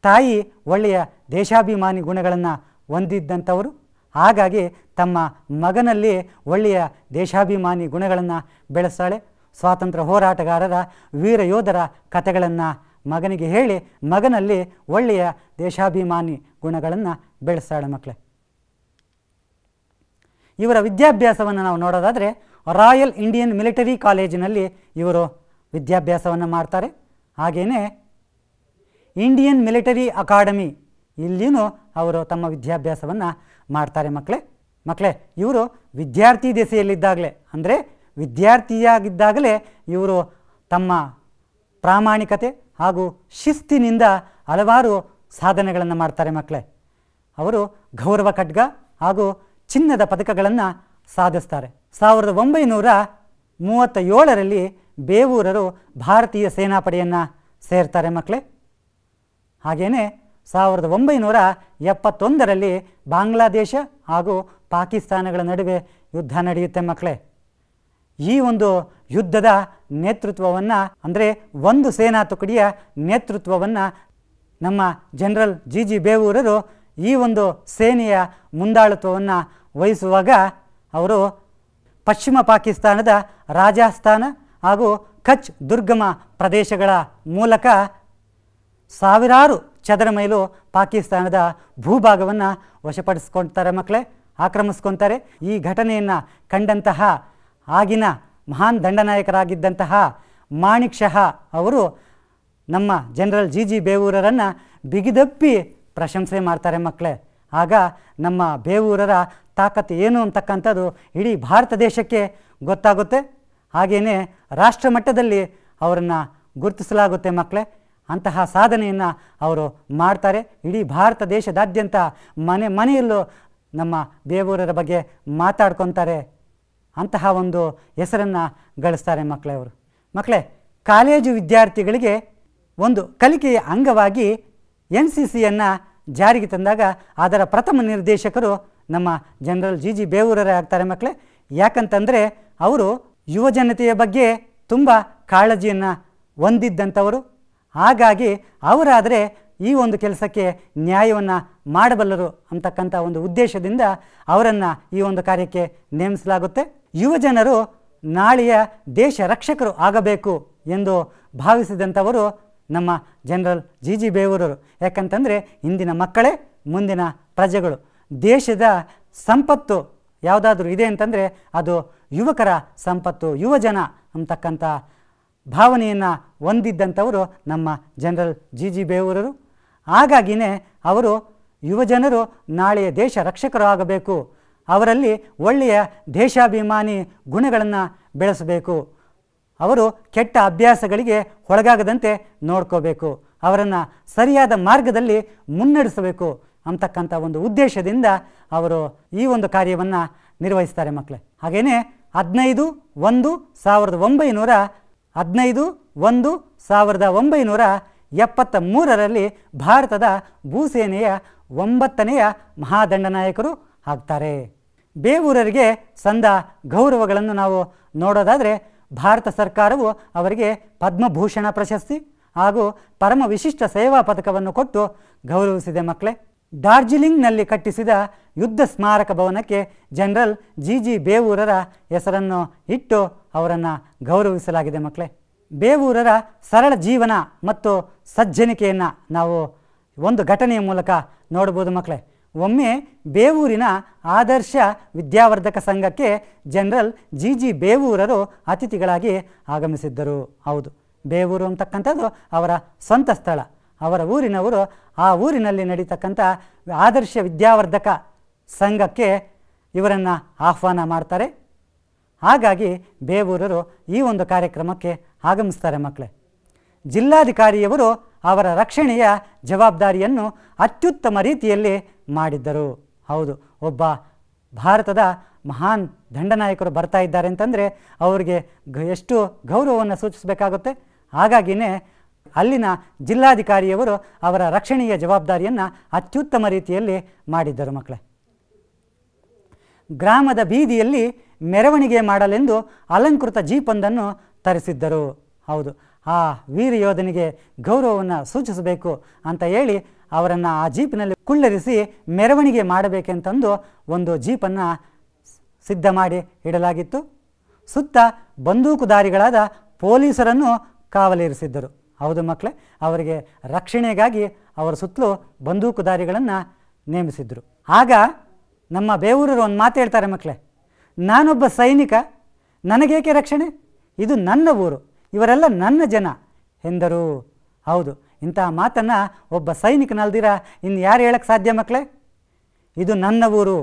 ತಾಯಿ ಒಳ್ಳೆಯ ದೇಶಾಭಿಮಾನಿ ಗುಣಗಳನ್ನು ಹೊಂದಿದ್ದಂಥವರು ಹಾಗಾಗಿ ತಮ್ಮ ಮಗನಲ್ಲಿ ಒಳ್ಳೆಯ ದೇಶಾಭಿಮಾನಿ ಗುಣಗಳನ್ನು ಬೆಳೆಸ್ತಾಳೆ ಸ್ವಾತಂತ್ರ್ಯ ಹೋರಾಟಗಾರರ ವೀರ ಯೋಧರ ಕಥೆಗಳನ್ನು ಮಗನಿಗೆ ಹೇಳಿ ಮಗನಲ್ಲಿ ಒಳ್ಳೆಯ ದೇಶಾಭಿಮಾನಿ ಗುಣಗಳನ್ನು ಬೆಳೆಸ್ತಾಳೆ ಮಕ್ಕಳೇ ಇವರ ವಿದ್ಯಾಭ್ಯಾಸವನ್ನು ನಾವು ನೋಡೋದಾದರೆ ರಾಯಲ್ ಇಂಡಿಯನ್ ಮಿಲಿಟರಿ ಕಾಲೇಜಿನಲ್ಲಿ ಇವರು ವಿದ್ಯಾಭ್ಯಾಸವನ್ನು ಮಾಡ್ತಾರೆ ಹಾಗೆಯೇ ಇಂಡಿಯನ್ ಮಿಲಿಟರಿ ಅಕಾಡೆಮಿ ಇಲ್ಲಿಯೂ ಅವರು ತಮ್ಮ ವಿದ್ಯಾಭ್ಯಾಸವನ್ನು ಮಾಡ್ತಾರೆ ಮಕ್ಕಳೇ ಮಕ್ಕಳೇ ಇವರು ವಿದ್ಯಾರ್ಥಿ ದೆಸೆಯಲ್ಲಿದ್ದಾಗಲೇ ಅಂದರೆ ವಿದ್ಯಾರ್ಥಿಯಾಗಿದ್ದಾಗಲೇ ಇವರು ತಮ್ಮ ಪ್ರಾಮಾಣಿಕತೆ ಹಾಗೂ ಶಿಸ್ತಿನಿಂದ ಹಲವಾರು ಸಾಧನೆಗಳನ್ನು ಮಾಡ್ತಾರೆ ಮಕ್ಕಳೇ ಅವರು ಗೌರವ ಖಡ್ಗ ಹಾಗೂ ಚಿನ್ನದ ಪದಕಗಳನ್ನು ಸಾಧಿಸ್ತಾರೆ ಸಾವಿರದ ಒಂಬೈನೂರ ಮೂವತ್ತ ಏಳರಲ್ಲಿ ಬೇವೂರರು ಭಾರತೀಯ ಸೇನಾಪಡೆಯನ್ನು ಸೇರ್ತಾರೆ ಮಕ್ಕಳೇ ಹಾಗೆಯೇ ಸಾವಿರದ ಒಂಬೈನೂರ ಎಪ್ಪತ್ತೊಂದರಲ್ಲಿ ಬಾಂಗ್ಲಾದೇಶ ಹಾಗೂ ಪಾಕಿಸ್ತಾನಗಳ ನಡುವೆ ಯುದ್ಧ ನಡೆಯುತ್ತೆ ಮಕ್ಕಳೇ ಈ ಒಂದು ಯುದ್ಧದ ನೇತೃತ್ವವನ್ನು ಅಂದರೆ ಒಂದು ಸೇನಾ ತುಕಡಿಯ ನೇತೃತ್ವವನ್ನು ನಮ್ಮ ಜನರಲ್ ಜಿ ಜಿ ಬೇವೂರರು ಈ ಒಂದು ಸೇನೆಯ ಮುಂದಾಳತ್ವವನ್ನು ವಹಿಸುವಾಗ ಅವರು ಪಶ್ಚಿಮ ಪಾಕಿಸ್ತಾನದ ರಾಜಸ್ಥಾನ ಹಾಗೂ ಕಚ್ ದುರ್ಗಮ ಪ್ರದೇಶಗಳ ಮೂಲಕ ಸಾವಿರಾರು ಚದರ ಮೈಲು ಪಾಕಿಸ್ತಾನದ ಭೂಭಾಗವನ್ನು ವಶಪಡಿಸ್ಕೊಳ್ತಾರೆ ಮಕ್ಕಳೇ ಆಕ್ರಮಿಸ್ಕೊತಾರೆ ಈ ಘಟನೆಯನ್ನು ಕಂಡಂತಹ ಆಗಿನ ಮಹಾನ್ ದಂಡನಾಯಕರಾಗಿದ್ದಂತಹ ಮಾಣಿಕ್ ಶಹಾ ಅವರು ನಮ್ಮ ಜನರಲ್ ಜಿ ಜಿ ಬೇವೂರರನ್ನು ಬಿಗಿದಪ್ಪಿ ಪ್ರಶಂಸೆ ಮಾಡ್ತಾರೆ ಮಕ್ಕಳೇ ಆಗ ನಮ್ಮ ಬೇವೂರರ ತಾಕತ್ತು ಏನು ಅಂತಕ್ಕಂಥದ್ದು ಇಡೀ ಭಾರತ ದೇಶಕ್ಕೆ ಗೊತ್ತಾಗುತ್ತೆ ಹಾಗೆಯೇ ರಾಷ್ಟ್ರ ಮಟ್ಟದಲ್ಲಿ ಅವರನ್ನು ಗುರುತಿಸಲಾಗುತ್ತೆ ಮಕ್ಕಳೇ ಅಂತಹ ಸಾಧನೆಯನ್ನು ಅವರು ಮಾಡ್ತಾರೆ ಇಡೀ ಭಾರತ ದೇಶದಾದ್ಯಂತ ಮನೆ ಮನೆಯಲ್ಲೂ ನಮ್ಮ ಬೇವೂರರ ಬಗ್ಗೆ ಮಾತಾಡ್ಕೊತಾರೆ ಅಂತಹ ಒಂದು ಹೆಸರನ್ನು ಗಳಿಸ್ತಾರೆ ಮಕ್ಕಳೇ ಅವರು ಮಕ್ಕಳೇ ಕಾಲೇಜು ವಿದ್ಯಾರ್ಥಿಗಳಿಗೆ ಒಂದು ಕಲಿಕೆಯ ಅಂಗವಾಗಿ ಎನ್ ಸಿ ಸಿಯನ್ನು ಜಾರಿಗೆ ತಂದಾಗ ಅದರ ಪ್ರಥಮ ನಿರ್ದೇಶಕರು ನಮ್ಮ ಜನರಲ್ ಜಿ ಜಿ ಬೇವೂರರೇ ಆಗ್ತಾರೆ ಮಕ್ಕಳೇ ಯಾಕಂತಂದರೆ ಅವರು ಯುವಜನತೆಯ ಬಗ್ಗೆ ತುಂಬ ಕಾಳಜಿಯನ್ನು ಹೊಂದಿದ್ದಂಥವರು ಹಾಗಾಗಿ ಅವರಾದರೆ ಈ ಒಂದು ಕೆಲಸಕ್ಕೆ ನ್ಯಾಯವನ್ನು ಮಾಡಬಲ್ಲರು ಅಂತಕ್ಕಂಥ ಒಂದು ಉದ್ದೇಶದಿಂದ ಅವರನ್ನು ಈ ಒಂದು ಕಾರ್ಯಕ್ಕೆ ನೇಮಿಸಲಾಗುತ್ತೆ ಯುವಜನರು ನಾಳೆಯ ದೇಶ ರಕ್ಷಕರು ಆಗಬೇಕು ಎಂದು ಭಾವಿಸಿದಂಥವರು ನಮ್ಮ ಜನರಲ್ ಜಿ ಜಿ ಬೇವೂರರು ಯಾಕಂತಂದರೆ ಇಂದಿನ ಮಕ್ಕಳೇ ಮುಂದಿನ ಪ್ರಜೆಗಳು ದೇಶದ ಸಂಪತ್ತು ಯಾವುದಾದ್ರೂ ಇದೆ ಅಂತಂದರೆ ಅದು ಯುವಕರ ಸಂಪತ್ತು ಯುವಜನ ಅಂತಕ್ಕಂಥ ಭಾವನೆಯನ್ನು ಹೊಂದಿದ್ದಂಥವರು ನಮ್ಮ ಜನರಲ್ ಜಿ ಜಿ ಬೇವೂರರು ಹಾಗಾಗಿಯೇ ಅವರು ಯುವಜನರು ನಾಳೆಯ ದೇಶ ರಕ್ಷಕರು ಆಗಬೇಕು ಅವರಲ್ಲಿ ಒಳ್ಳೆಯ ದೇಶಾಭಿಮಾನಿ ಗುಣಗಳನ್ನು ಬೆಳೆಸಬೇಕು ಅವರು ಕೆಟ್ಟ ಅಭ್ಯಾಸಗಳಿಗೆ ಒಳಗಾಗದಂತೆ ನೋಡ್ಕೋಬೇಕು ಅವರನ್ನು ಸರಿಯಾದ ಮಾರ್ಗದಲ್ಲಿ ಮುನ್ನಡೆಸಬೇಕು ಅಂತಕ್ಕಂಥ ಒಂದು ಉದ್ದೇಶದಿಂದ ಅವರು ಈ ಒಂದು ಕಾರ್ಯವನ್ನು ನಿರ್ವಹಿಸ್ತಾರೆ ಮಕ್ಕಳೇ ಹಾಗೆಯೇ ಹದಿನೈದು ಒಂದು ಸಾವಿರದ ಒಂಬೈನೂರ ಹದಿನೈದು ಒಂದು ಸಾವಿರದ ಒಂಬೈನೂರ ಎಪ್ಪತ್ತ ಮೂರರಲ್ಲಿ ಭಾರತದ ಭೂಸೇನೆಯ ಒಂಬತ್ತನೆಯ ಮಹಾದಂಡನಾಯಕರು ಆಗ್ತಾರೆ ಬೇವೂರರಿಗೆ ಸಂದ ಗೌರವಗಳನ್ನು ನಾವು ನೋಡೋದಾದರೆ ಭಾರತ ಸರ್ಕಾರವು ಅವರಿಗೆ ಪದ್ಮಭೂಷಣ ಪ್ರಶಸ್ತಿ ಹಾಗೂ ಪರಮ ವಿಶಿಷ್ಟ ಸೇವಾ ಪದಕವನ್ನು ಕೊಟ್ಟು ಗೌರವಿಸಿದೆ ಮಕ್ಕಳೇ ಡಾರ್ಜಿಲಿಂಗ್ನಲ್ಲಿ ಕಟ್ಟಿಸಿದ ಯುದ್ಧ ಸ್ಮಾರಕ ಭವನಕ್ಕೆ ಜನರಲ್ ಜಿ ಜಿ ಬೇವೂರರ ಹೆಸರನ್ನು ಇಟ್ಟು ಅವರನ್ನು ಗೌರವಿಸಲಾಗಿದೆ ಮಕ್ಕಳೇ ಬೇವೂರರ ಸರಳ ಜೀವನ ಮತ್ತು ಸಜ್ಜನಿಕೆಯನ್ನು ನಾವು ಒಂದು ಘಟನೆಯ ಮೂಲಕ ನೋಡ್ಬೋದು ಮಕ್ಕಳೇ ಒಮ್ಮೆ ಬೇವೂರಿನ ಆದರ್ಶ ವಿದ್ಯಾವರ್ಧಕ ಸಂಘಕ್ಕೆ ಜನರಲ್ ಜಿ ಜಿ ಬೇವೂರರು ಅತಿಥಿಗಳಾಗಿ ಆಗಮಿಸಿದ್ದರು ಹೌದು ಬೇವೂರು ಅಂತಕ್ಕಂಥದ್ದು ಅವರ ಸ್ವಂತ ಸ್ಥಳ ಅವರ ಊರಿನವರು ಆ ಊರಿನಲ್ಲಿ ನಡೀತಕ್ಕಂಥ ಆದರ್ಶ ವಿದ್ಯಾವರ್ಧಕ ಸಂಘಕ್ಕೆ ಇವರನ್ನು ಆಹ್ವಾನ ಮಾಡ್ತಾರೆ ಹಾಗಾಗಿ ಬೇವೂರರು ಈ ಒಂದು ಕಾರ್ಯಕ್ರಮಕ್ಕೆ ಆಗಮಿಸ್ತಾರೆ ಮಕ್ಕಳೇ ಜಿಲ್ಲಾಧಿಕಾರಿಯವರು ಅವರ ರಕ್ಷಣೆಯ ಜವಾಬ್ದಾರಿಯನ್ನು ಅತ್ಯುತ್ತಮ ರೀತಿಯಲ್ಲಿ ಮಾಡಿದ್ದರು ಹೌದು ಒಬ್ಬ ಭಾರತದ ಮಹಾನ್ ದಂಡನಾಯಕರು ಬರ್ತಾ ಇದ್ದಾರೆ ಅಂತಂದರೆ ಅವರಿಗೆ ಗ ಎಷ್ಟು ಗೌರವವನ್ನು ಸೂಚಿಸಬೇಕಾಗುತ್ತೆ ಹಾಗಾಗಿನೇ ಅಲ್ಲಿನ ಜಿಲ್ಲಾಧಿಕಾರಿಯವರು ಅವರ ರಕ್ಷಣೆಯ ಜವಾಬ್ದಾರಿಯನ್ನು ಅತ್ಯುತ್ತಮ ರೀತಿಯಲ್ಲಿ ಮಾಡಿದ್ದರು ಮಕ್ಕಳೇ ಗ್ರಾಮದ ಬೀದಿಯಲ್ಲಿ ಮೆರವಣಿಗೆ ಮಾಡಲೆಂದು ಅಲಂಕೃತ ಜೀಪೊಂದನ್ನು ತರಿಸಿದ್ದರು ಹೌದು ಆ ವೀರ ಯೋಧನಿಗೆ ಗೌರವವನ್ನು ಸೂಚಿಸಬೇಕು ಅಂತ ಹೇಳಿ ಅವರನ್ನು ಆ ಜೀಪಿನಲ್ಲಿ ಕುಳ್ಳರಿಸಿ ಮೆರವಣಿಗೆ ಮಾಡಬೇಕೆಂತಂದು ಒಂದು ಜೀಪನ್ನು ಸಿದ್ಧ ಮಾಡಿ ಇಡಲಾಗಿತ್ತು ಸುತ್ತ ಬಂದೂಕುದಾರಿಗಳಾದ ಪೊಲೀಸರನ್ನು ಕಾವಲಿರಿಸಿದ್ದರು ಹೌದು ಮಕ್ಕಳೇ ಅವರಿಗೆ ರಕ್ಷಣೆಗಾಗಿ ಅವರ ಸುತ್ತಲೂ ಬಂದೂಕುದಾರಿಗಳನ್ನು ನೇಮಿಸಿದರು ಆಗ ನಮ್ಮ ಬೇವೂರರು ಒಂದು ಮಾತು ಹೇಳ್ತಾರೆ ಮಕ್ಕಳೇ ನಾನೊಬ್ಬ ಸೈನಿಕ ನನಗೇಕೆ ರಕ್ಷಣೆ ಇದು ನನ್ನ ಊರು ಇವರೆಲ್ಲ ನನ್ನ ಜನ ಎಂದರು ಹೌದು ಇಂತಹ ಮಾತನ್ನು ಒಬ್ಬ ಸೈನಿಕನಲ್ದಿರ ಇನ್ನು ಯಾರು ಹೇಳಕ್ಕೆ ಸಾಧ್ಯ ಮಕ್ಕಳೇ ಇದು ನನ್ನ ಊರು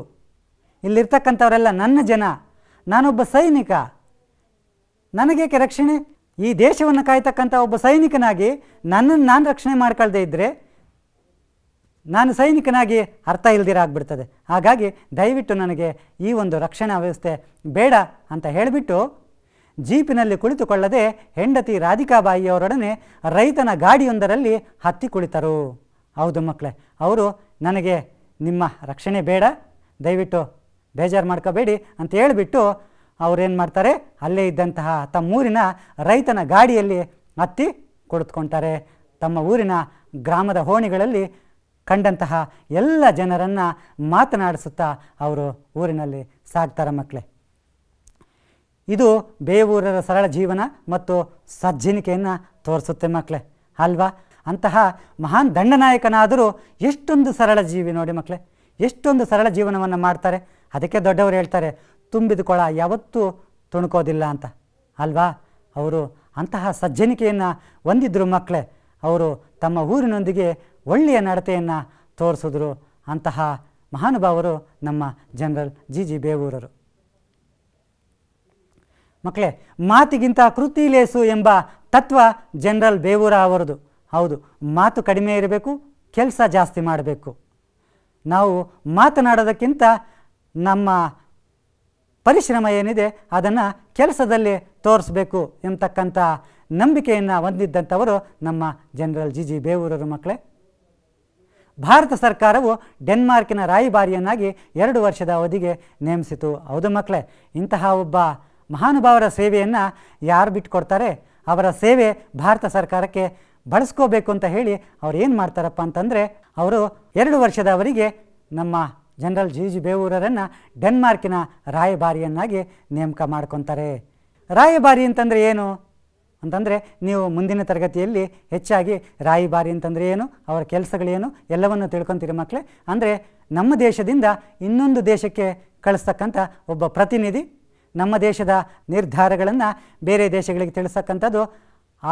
ಇಲ್ಲಿರ್ತಕ್ಕಂಥವರೆಲ್ಲ ನನ್ನ ಜನ ನಾನೊಬ್ಬ ಸೈನಿಕ ನನಗೇಕೆ ರಕ್ಷಣೆ ಈ ದೇಶವನ್ನು ಕಾಯ್ತಕ್ಕಂಥ ಒಬ್ಬ ಸೈನಿಕನಾಗಿ ನನ್ನನ್ನು ನಾನು ರಕ್ಷಣೆ ಮಾಡ್ಕೊಳ್ದೇ ಇದ್ದರೆ ನಾನು ಸೈನಿಕನಾಗಿ ಅರ್ಥ ಆಗ್ಬಿಡ್ತದೆ ಹಾಗಾಗಿ ದಯವಿಟ್ಟು ನನಗೆ ಈ ಒಂದು ರಕ್ಷಣಾ ವ್ಯವಸ್ಥೆ ಬೇಡ ಅಂತ ಹೇಳಿಬಿಟ್ಟು ಜೀಪಿನಲ್ಲಿ ಕುಳಿತುಕೊಳ್ಳದೆ ಹೆಂಡತಿ ರಾಧಿಕಾಬಾಯಿಯವರೊಡನೆ ರೈತನ ಗಾಡಿಯೊಂದರಲ್ಲಿ ಹತ್ತಿ ಕುಳಿತರು ಹೌದು ಮಕ್ಕಳೇ ಅವರು ನನಗೆ ನಿಮ್ಮ ರಕ್ಷಣೆ ಬೇಡ ದಯವಿಟ್ಟು ಬೇಜಾರು ಮಾಡ್ಕೋಬೇಡಿ ಅಂತ ಹೇಳಿಬಿಟ್ಟು ಅವರೇನು ಮಾಡ್ತಾರೆ ಅಲ್ಲೇ ಇದ್ದಂತಹ ತಮ್ಮೂರಿನ ರೈತನ ಗಾಡಿಯಲ್ಲಿ ಹತ್ತಿ ಕುಳಿತುಕೊಂತಾರೆ ತಮ್ಮ ಊರಿನ ಗ್ರಾಮದ ಹೋಣಿಗಳಲ್ಲಿ ಕಂಡಂತಹ ಎಲ್ಲ ಜನರನ್ನು ಮಾತನಾಡಿಸುತ್ತಾ ಅವರು ಊರಿನಲ್ಲಿ ಸಾಕ್ತಾರೆ ಮಕ್ಕಳೇ ಇದು ಬೇವೂರರ ಸರಳ ಜೀವನ ಮತ್ತು ಸಜ್ಜನಿಕೆಯನ್ನು ತೋರಿಸುತ್ತೆ ಮಕ್ಕಳೇ ಅಲ್ವಾ ಅಂತಹ ಮಹಾನ್ ದಂಡನಾಯಕನಾದರೂ ಎಷ್ಟೊಂದು ಸರಳ ಜೀವಿ ನೋಡಿ ಮಕ್ಕಳೇ ಎಷ್ಟೊಂದು ಸರಳ ಜೀವನವನ್ನು ಮಾಡ್ತಾರೆ ಅದಕ್ಕೆ ದೊಡ್ಡವರು ಹೇಳ್ತಾರೆ ತುಂಬಿದ ಕೊಳ ಯಾವತ್ತೂ ತುಣುಕೋದಿಲ್ಲ ಅಂತ ಅಲ್ವಾ ಅವರು ಅಂತಹ ಸಜ್ಜನಿಕೆಯನ್ನು ಹೊಂದಿದ್ರು ಮಕ್ಕಳೇ ಅವರು ತಮ್ಮ ಊರಿನೊಂದಿಗೆ ಒಳ್ಳೆಯ ನಡತೆಯನ್ನು ತೋರಿಸಿದ್ರು ಅಂತಹ ಮಹಾನುಭಾವರು ನಮ್ಮ ಜನರಲ್ ಜಿ ಜಿ ಬೇವೂರರು ಮಕ್ಕಳೇ ಮಾತಿಗಿಂತ ಕೃತಿ ಲೇಸು ಎಂಬ ತತ್ವ ಜನರಲ್ ಬೇವೂರ ಅವರದು ಹೌದು ಮಾತು ಕಡಿಮೆ ಇರಬೇಕು ಕೆಲಸ ಜಾಸ್ತಿ ಮಾಡಬೇಕು ನಾವು ಮಾತನಾಡೋದಕ್ಕಿಂತ ನಮ್ಮ ಪರಿಶ್ರಮ ಏನಿದೆ ಅದನ್ನು ಕೆಲಸದಲ್ಲಿ ತೋರಿಸ್ಬೇಕು ಎಂಬತಕ್ಕಂಥ ನಂಬಿಕೆಯನ್ನು ಹೊಂದಿದ್ದಂಥವರು ನಮ್ಮ ಜನರಲ್ ಜಿ ಜಿ ಬೇವೂರರು ಮಕ್ಕಳೇ ಭಾರತ ಸರ್ಕಾರವು ಡೆನ್ಮಾರ್ಕಿನ ರಾಯಭಾರಿಯನ್ನಾಗಿ ಎರಡು ವರ್ಷದ ಅವಧಿಗೆ ನೇಮಿಸಿತು ಹೌದು ಮಕ್ಕಳೇ ಇಂತಹ ಒಬ್ಬ ಮಹಾನುಭಾವರ ಸೇವೆಯನ್ನು ಯಾರು ಬಿಟ್ಟುಕೊಡ್ತಾರೆ ಅವರ ಸೇವೆ ಭಾರತ ಸರ್ಕಾರಕ್ಕೆ ಬಳಸ್ಕೋಬೇಕು ಅಂತ ಹೇಳಿ ಅವ್ರು ಏನು ಮಾಡ್ತಾರಪ್ಪ ಅಂತಂದರೆ ಅವರು ಎರಡು ವರ್ಷದವರಿಗೆ ನಮ್ಮ ಜನರಲ್ ಜಿ ಜಿ ಬೇವೂರರನ್ನು ಡೆನ್ಮಾರ್ಕಿನ ರಾಯಭಾರಿಯನ್ನಾಗಿ ನೇಮಕ ಮಾಡ್ಕೊತಾರೆ ರಾಯಭಾರಿ ಅಂತಂದರೆ ಏನು ಅಂತಂದರೆ ನೀವು ಮುಂದಿನ ತರಗತಿಯಲ್ಲಿ ಹೆಚ್ಚಾಗಿ ರಾಯಭಾರಿ ಅಂತಂದರೆ ಏನು ಅವರ ಕೆಲಸಗಳೇನು ಎಲ್ಲವನ್ನು ತಿಳ್ಕೊತೀರಿ ಮಕ್ಕಳೇ ಅಂದರೆ ನಮ್ಮ ದೇಶದಿಂದ ಇನ್ನೊಂದು ದೇಶಕ್ಕೆ ಕಳಿಸ್ತಕ್ಕಂಥ ಒಬ್ಬ ಪ್ರತಿನಿಧಿ ನಮ್ಮ ದೇಶದ ನಿರ್ಧಾರಗಳನ್ನು ಬೇರೆ ದೇಶಗಳಿಗೆ ತಿಳಿಸಕ್ಕಂಥದ್ದು